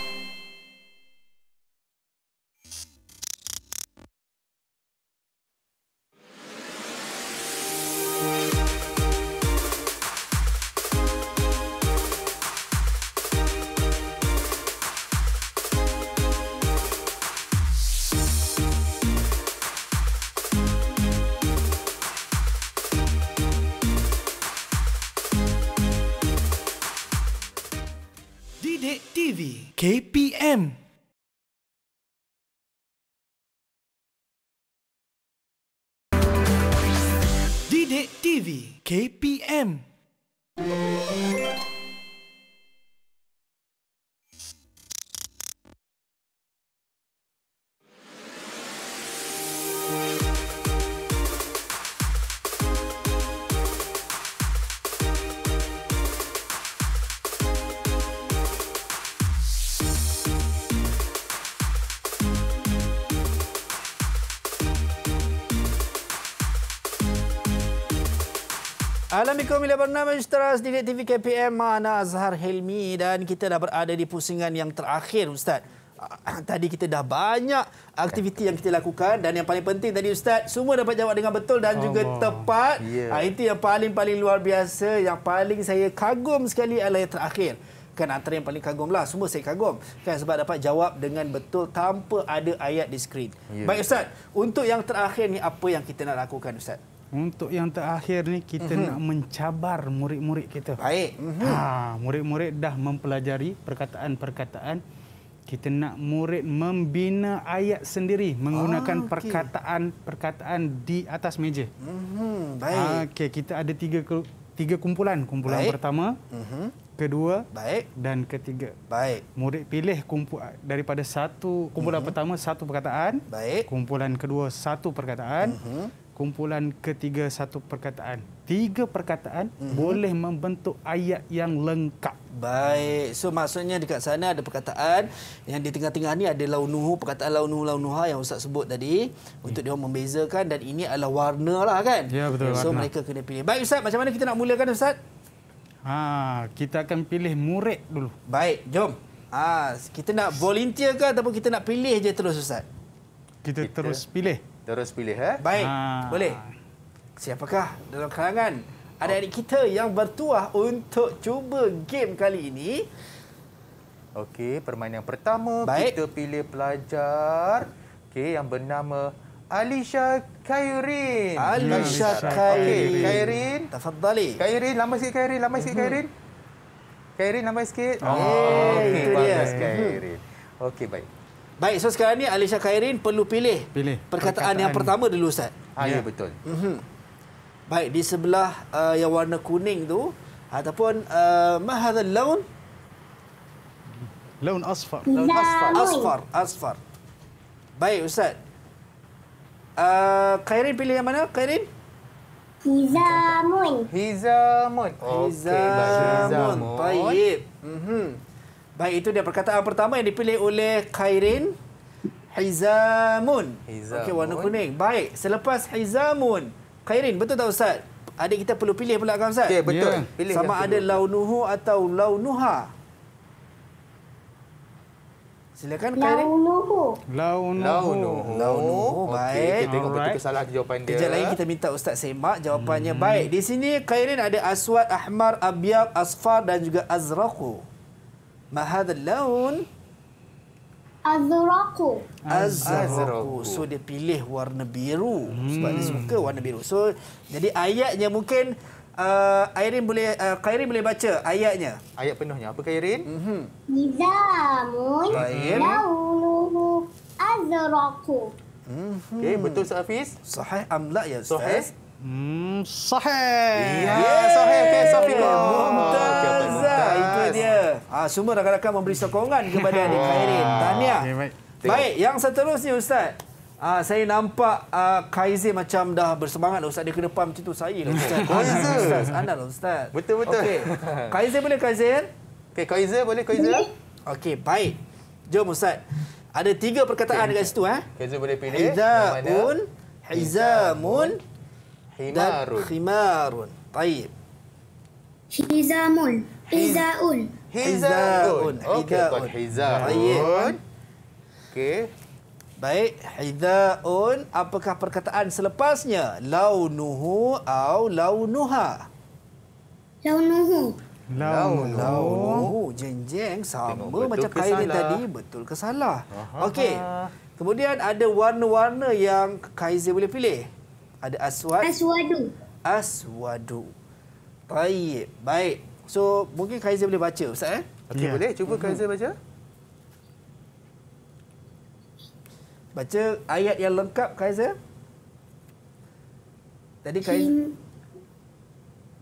KPM. Didik TV KPM. panggilan bernama Teras di TV KPM Mana Azhar Helmi dan kita dah berada di pusingan yang terakhir Ustaz. Ah, tadi kita dah banyak aktiviti yang kita lakukan dan yang paling penting tadi Ustaz semua dapat jawab dengan betul dan juga Allah. tepat. Yeah. Ya. Itu yang paling-paling luar biasa yang paling saya kagum sekali adalah yang terakhir kan antara yang paling kagum lah semua saya kagum kan sebab dapat jawab dengan betul tanpa ada ayat di skrin. Yeah. Baik Ustaz, untuk yang terakhir ni apa yang kita nak lakukan Ustaz? Untuk yang terakhir ni kita mm -hmm. nak mencabar murid-murid kita. Baik. Mm -hmm. Ha, murid-murid dah mempelajari perkataan-perkataan kita nak murid membina ayat sendiri menggunakan ah, perkataan-perkataan ah, okay. di atas meja. Mm -hmm. Baik. Okay, kita ada tiga tiga kumpulan. Kumpulan Baik. pertama, mm -hmm. kedua, Baik. dan ketiga. Baik. Murid pilih kumpul daripada satu kumpulan mm -hmm. pertama satu perkataan. Baik. Kumpulan kedua satu perkataan. Mm -hmm kumpulan ketiga satu perkataan. Tiga perkataan mm-hmm. boleh membentuk ayat yang lengkap. Baik. So maksudnya dekat sana ada perkataan yang di tengah-tengah ni ada launuhu, perkataan launuhu launuha yang ustaz sebut tadi mm. untuk dia membezakan dan ini adalah warna lah kan. Ya betul. So warna. mereka kena pilih. Baik ustaz, macam mana kita nak mulakan ustaz? Ha, kita akan pilih murid dulu. Baik, jom. Ha, kita nak volunteer ke ataupun kita nak pilih je terus ustaz? Kita, kita terus pilih terus pilih eh. Baik. Ha. Boleh. Siapakah dalam kalangan Ada adik kita yang bertuah untuk cuba game kali ini? Okey, permainan yang pertama Baik. kita pilih pelajar okey yang bernama Alisha Khairin. Alisha Khairin. Okay, Khairin. Tafadhali. Khairin, lama sikit Khairin, lama sikit mhm. Khairin. Khairin, lama sikit. Oh, ah. okey, bagus Khairin. Okey, baik. Baik, so sekarang ni Alisha Khairin perlu pilih, pilih. Perkataan, perkataan yang pertama dulu Ustaz. Ha, ya, betul. Mm-hmm. Baik, di sebelah uh, yang warna kuning tu ataupun uh, ma laun? Laun asfar. Laun asfar. Asfar, Baik, Ustaz. Uh, Khairin pilih yang mana? Khairin? Hizamun. Hizamun. Okay, Hizamun. Hizamun. Baik. Mhm. Baik itu dia perkataan pertama yang dipilih oleh Khairin Hizamun. Hizamun. Okey warna kuning. Baik, selepas Hizamun, Khairin betul tak ustaz? Adik kita perlu pilih pula kan ustaz? Okey, betul. Yeah. Pilih sama ada dulu. launuhu atau launuha. Silakan Khairin. Launuhu. Launuhu. Launuhu. launuhu. Baik, okay, kita tengok Alright. betul ke salah jawapan dia. Kejap lagi kita minta ustaz sembak jawapannya. Hmm. Baik, di sini Khairin ada aswad, ahmar, abyad, asfar dan juga Azraku. ما هذا اللون؟ الزرق الزرق so dia pilih warna biru hmm. sebab dia suka warna biru so jadi ayatnya mungkin uh, Airin boleh uh, Kairin boleh baca ayatnya ayat penuhnya apa Kairin? Mm Nizamun lawuluhu azraku Mm okay, betul Ustaz Hafiz? Sahih amla ya Ustaz. Sahih. Hmm, Sohail. Ya, yeah, ha, Sohail. Okay, Sofi Kau. Mumtazah. Itu dia. Ah, semua rakan-rakan memberi sokongan kepada Adik Khairin. Tahniah. Okay, baik. baik, yang seterusnya Ustaz. Ah, saya nampak uh, Kaizir macam dah bersemangat Ustaz. Dia ke depan macam tu saya lah Ustaz. Kaizir. Ustaz, anda lah Ustaz. Betul, betul. Okay. Kaizir boleh Kaizir? Okay, Kaizir boleh Kaizir? Lah. Okay, baik. Jom Ustaz. Ada tiga perkataan okay. dekat situ. Eh? boleh pilih. Hizamun. Hizamun. Hizamun. Khimarun. Khimarun. Baik. Hizamun. Hizaul. Hizaul. Okey, Hizaul. Baik. Okey. Baik, hizaun apakah perkataan selepasnya? Launuhu atau launuha? Launuhu. Launuhu. Jeng-jeng, sama macam kain ini tadi, betul ke salah? Okey. Kemudian ada warna-warna yang Kaizer boleh pilih. Ada aswad. Aswadu. Aswadu. Baik. Baik. So mungkin Kaizer boleh baca Ustaz eh? Okey ya. boleh. Cuba Kaizer baca. Baca ayat yang lengkap Kaizer. Tadi Kaizer. Him...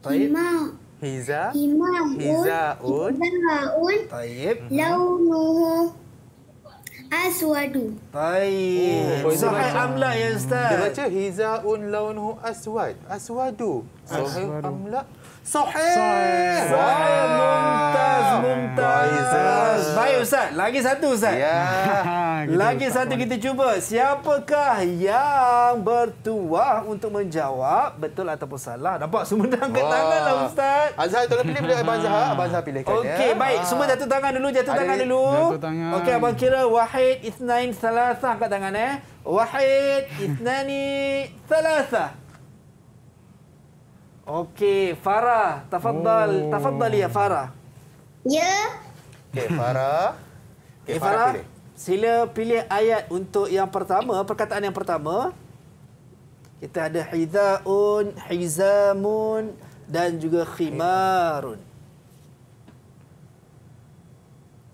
Baik. Hima. Hiza. Hima. Hiza. Un. Hiza. Un. Baik. Mhm. Launuhu aswadu. Baik. Oh, Sahih amla ya ustaz. Dia baca hizaun launuhu aswad. Aswadu. Sahih amla. Sohail. Sohail Mumtaz Mumtaz. Baik Ustaz. Lagi satu Ustaz. Ya. Lagi satu kita cuba. Siapakah yang bertuah untuk menjawab betul ataupun salah? Nampak semua dah angkat tangan lah Ustaz. Azhar tolong pilih pilih Abang Zahar. Abang Zahar pilihkan. Okey ya. baik. Semua jatuh tangan dulu. Jatuh Adi. tangan dulu. Jatuh Okey Abang kira Wahid Isnain Salasah angkat tangan eh. Wahid Isnani Salasah. Okey, Farah, tafadhal, oh. tafadhal ya Farah. Ya. Okey, Farah. Okey, eh, Farah. pilih. Sila pilih ayat untuk yang pertama, perkataan yang pertama. Kita ada hidaun, hizamun dan juga khimarun.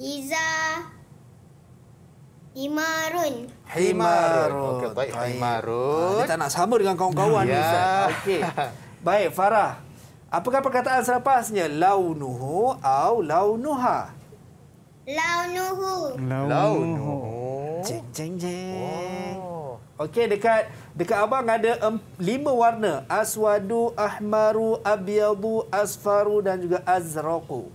Hiza Himarun. Himarun. Okey, baik. Himarun. Ha, ah, kita nak sama dengan kawan-kawan. Ya. Okey. Baik, Farah. Apakah perkataan selepasnya? Launuhu atau launuha? Launuhu. Launuhu. Jeng, jeng, jeng. Oh. Okey, dekat dekat abang ada um, lima warna. Aswadu, ahmaru, abiyadu, asfaru dan juga azraku.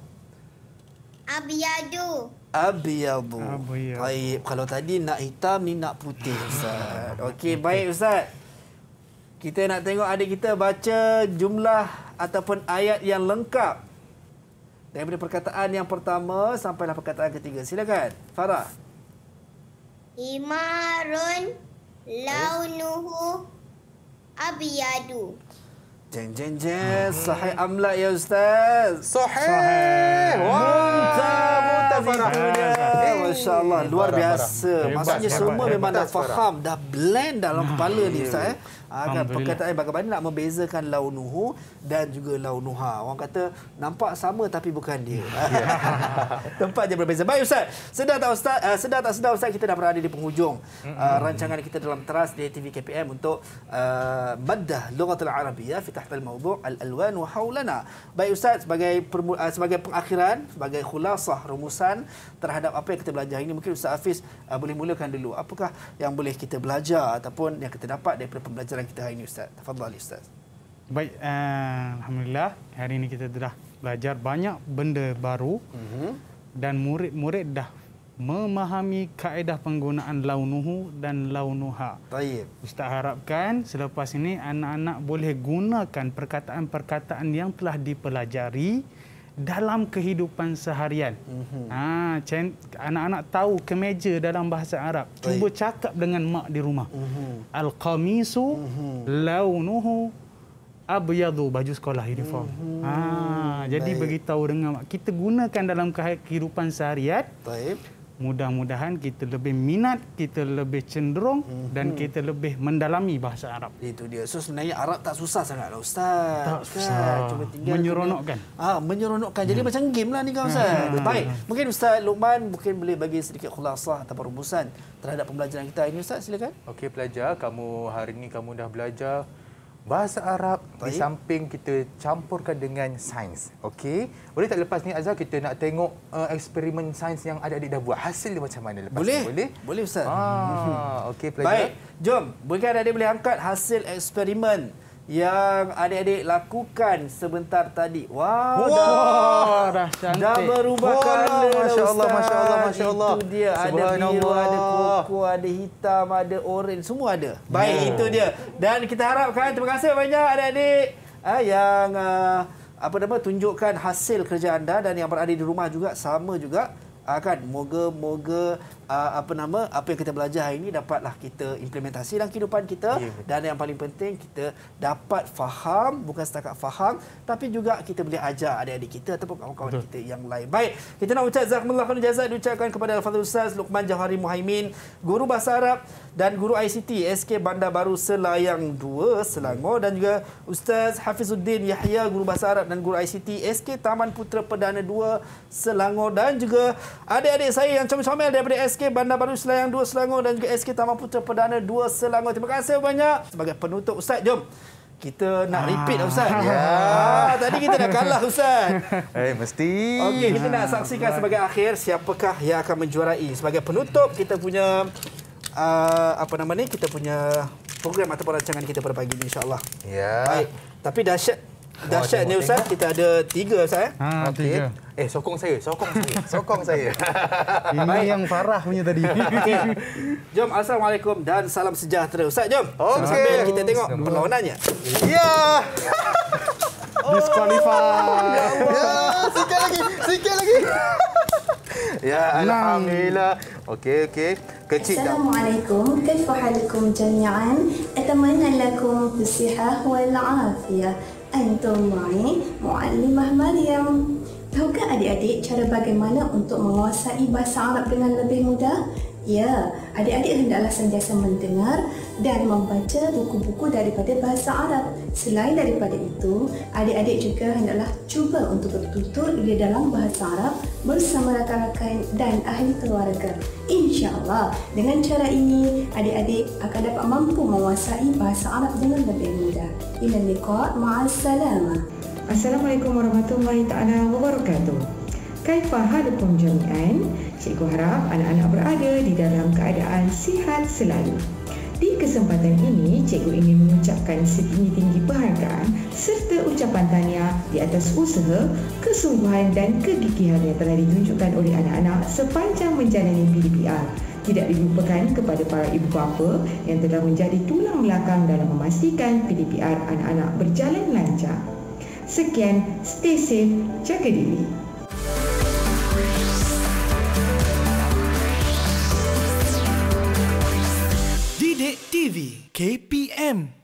Abiyadu. Abiyadu. Baik, kalau tadi nak hitam ni nak putih, Ustaz. Okey, baik, Ustaz. Kita nak tengok adik kita baca jumlah ataupun ayat yang lengkap. Daripada perkataan yang pertama sampailah perkataan ketiga. Silakan, Farah. Imarun launuhu abiyadu. Jeng jeng jeng. Sahih amla ya Ustaz. Sahih. Muntah, muntah Farah. Eh, Masya Allah, luar biasa. Barang. Maksudnya hebat, semua hebat, memang hebat, dah sekarang. faham, dah blend dalam nah, hmm, kepala ni Ustaz. Eh? Agar perkataan bagaimana nak membezakan launuhu dan juga launuha. Orang kata nampak sama tapi bukan dia. Ya. Tempat dia berbeza. Baik Ustaz, sedar tak Ustaz, uh, sedar tak sedar Ustaz kita dah berada di penghujung uh, rancangan kita dalam teras di TV KPM untuk uh, Maddah Lughatul Arabiyah fitah tahtal mawdu' al-alwan wa hawlana. Baik Ustaz, sebagai uh, sebagai pengakhiran, sebagai khulasah rumusan terhadap apa yang kita belajar ini mungkin Ustaz Hafiz uh, boleh mulakan dulu apakah yang boleh kita belajar ataupun yang kita dapat daripada pembelajaran kita hari ini Ustaz tafadhal Ustaz baik uh, alhamdulillah hari ini kita dah belajar banyak benda baru uh-huh. dan murid-murid dah memahami kaedah penggunaan launuhu dan launuha. Taib. Ustaz harapkan selepas ini anak-anak boleh gunakan perkataan-perkataan yang telah dipelajari dalam kehidupan seharian. Mm-hmm. Ha, anak-anak tahu kemeja dalam bahasa Arab. Baik. Cuba cakap dengan mak di rumah. Mm-hmm. Al-qamisu mm-hmm. launuhu abyadu baju sekolah uniform. Mm-hmm. Ha, jadi Baik. beritahu dengan mak. Kita gunakan dalam kehidupan seharian. Baik mudah-mudahan kita lebih minat, kita lebih cenderung hmm. dan mhm. kita lebih mendalami bahasa Arab. Itu dia. So sebenarnya Arab tak susah sangatlah ustaz. Tak kan? susah. Kan? Cuma tinggal menyeronokkan. Ah, menyeronokkan. Jadi hmm. macam game lah ni kau ustaz. Hmm. hmm. Baik. Mungkin ustaz Luqman mungkin boleh bagi sedikit khulasah atau rumusan terhadap pembelajaran kita hari ini ustaz. Silakan. Okey pelajar, kamu hari ini kamu dah belajar bahasa Arab Baik. di samping kita campurkan dengan sains. Okey. Boleh tak lepas ni Azza kita nak tengok uh, eksperimen sains yang ada adik dah buat. Hasil dia macam mana lepas boleh. ni? Boleh. Boleh ustaz. Ah, okey pelajar. Baik. Jom, mungkin adik-adik boleh angkat hasil eksperimen yang adik-adik lakukan sebentar tadi. Wow, wow dah, dah cantik. Dah berubah warna. Masya-Allah, masya-Allah, masya-Allah. Itu dia ada biru, ada koko, ada hitam, ada oren, semua ada. Ya. Baik yeah. itu dia. Dan kita harapkan terima kasih banyak adik-adik ah, yang ah, apa nama tunjukkan hasil kerja anda dan yang berada di rumah juga sama juga akan moga-moga uh, apa nama apa yang kita belajar hari ini dapatlah kita implementasi dalam kehidupan kita yeah. dan yang paling penting kita dapat faham bukan setakat faham tapi juga kita boleh ajar adik-adik kita ataupun kawan-kawan Betul. kita yang lain. Baik, kita nak ucap jazakumullah khairan jazak diucapkan kepada Al-Fadhil Ustaz Luqman Jauhari Muhaimin, guru bahasa Arab dan guru ICT SK Bandar Baru Selayang 2 Selangor dan juga Ustaz Hafizuddin Yahya guru bahasa Arab dan guru ICT SK Taman Putra Perdana 2 Selangor dan juga adik-adik saya yang comel-comel daripada SK SK Bandar Baru Selayang 2 Selangor dan juga SK Taman Putra Perdana 2 Selangor. Terima kasih banyak. Sebagai penutup Ustaz, jom. Kita nak ah. repeat Ustaz. Ya. Tadi kita dah kalah Ustaz. Eh, mesti. Okey, kita nak saksikan sebagai akhir siapakah yang akan menjuarai. Sebagai penutup, kita punya... Uh, apa nama ni? Kita punya program atau perancangan kita pada pagi ini insyaAllah. Ya. Baik. Tapi dahsyat. Dahsyat ni Ustaz. Kita ada tiga Ustaz. Ha, eh. okay. Ah, tiga. Eh sokong saya, sokong saya, sokong saya. Ini yang parah punya tadi. jom assalamualaikum dan salam sejahtera. Ustaz jom. Okay. Sambil kita tengok perlawanannya. Ya. Yeah. Oh. Disqualify. Ya, ya, sikit lagi, sikit lagi. ya, alhamdulillah. Okey, okey. Kecil Assalamualaikum. Kaif halukum jami'an? Atamanna lakum bisihah wal Antum ma'i Muallimah Maryam. Tahukah adik-adik cara bagaimana untuk menguasai bahasa Arab dengan lebih mudah? Ya, adik-adik hendaklah sentiasa mendengar dan membaca buku-buku daripada bahasa Arab. Selain daripada itu, adik-adik juga hendaklah cuba untuk bertutur di dalam bahasa Arab bersama rakan-rakan dan ahli keluarga. InsyaAllah, dengan cara ini, adik-adik akan dapat mampu menguasai bahasa Arab dengan lebih mudah. Ila liqa ma'assalamah. Assalamualaikum warahmatullahi taala wabarakatuh. Kaifah halukum jami'an? Cikgu harap anak-anak berada di dalam keadaan sihat selalu. Di kesempatan ini, cikgu ingin mengucapkan setinggi-tinggi penghargaan serta ucapan tanya di atas usaha, kesungguhan dan kegigihan yang telah ditunjukkan oleh anak-anak sepanjang menjalani PDPR. Tidak dilupakan kepada para ibu bapa yang telah menjadi tulang belakang dalam memastikan PDPR anak-anak berjalan lancar. Sekian, stay safe, jaga diri. Didik TV KPM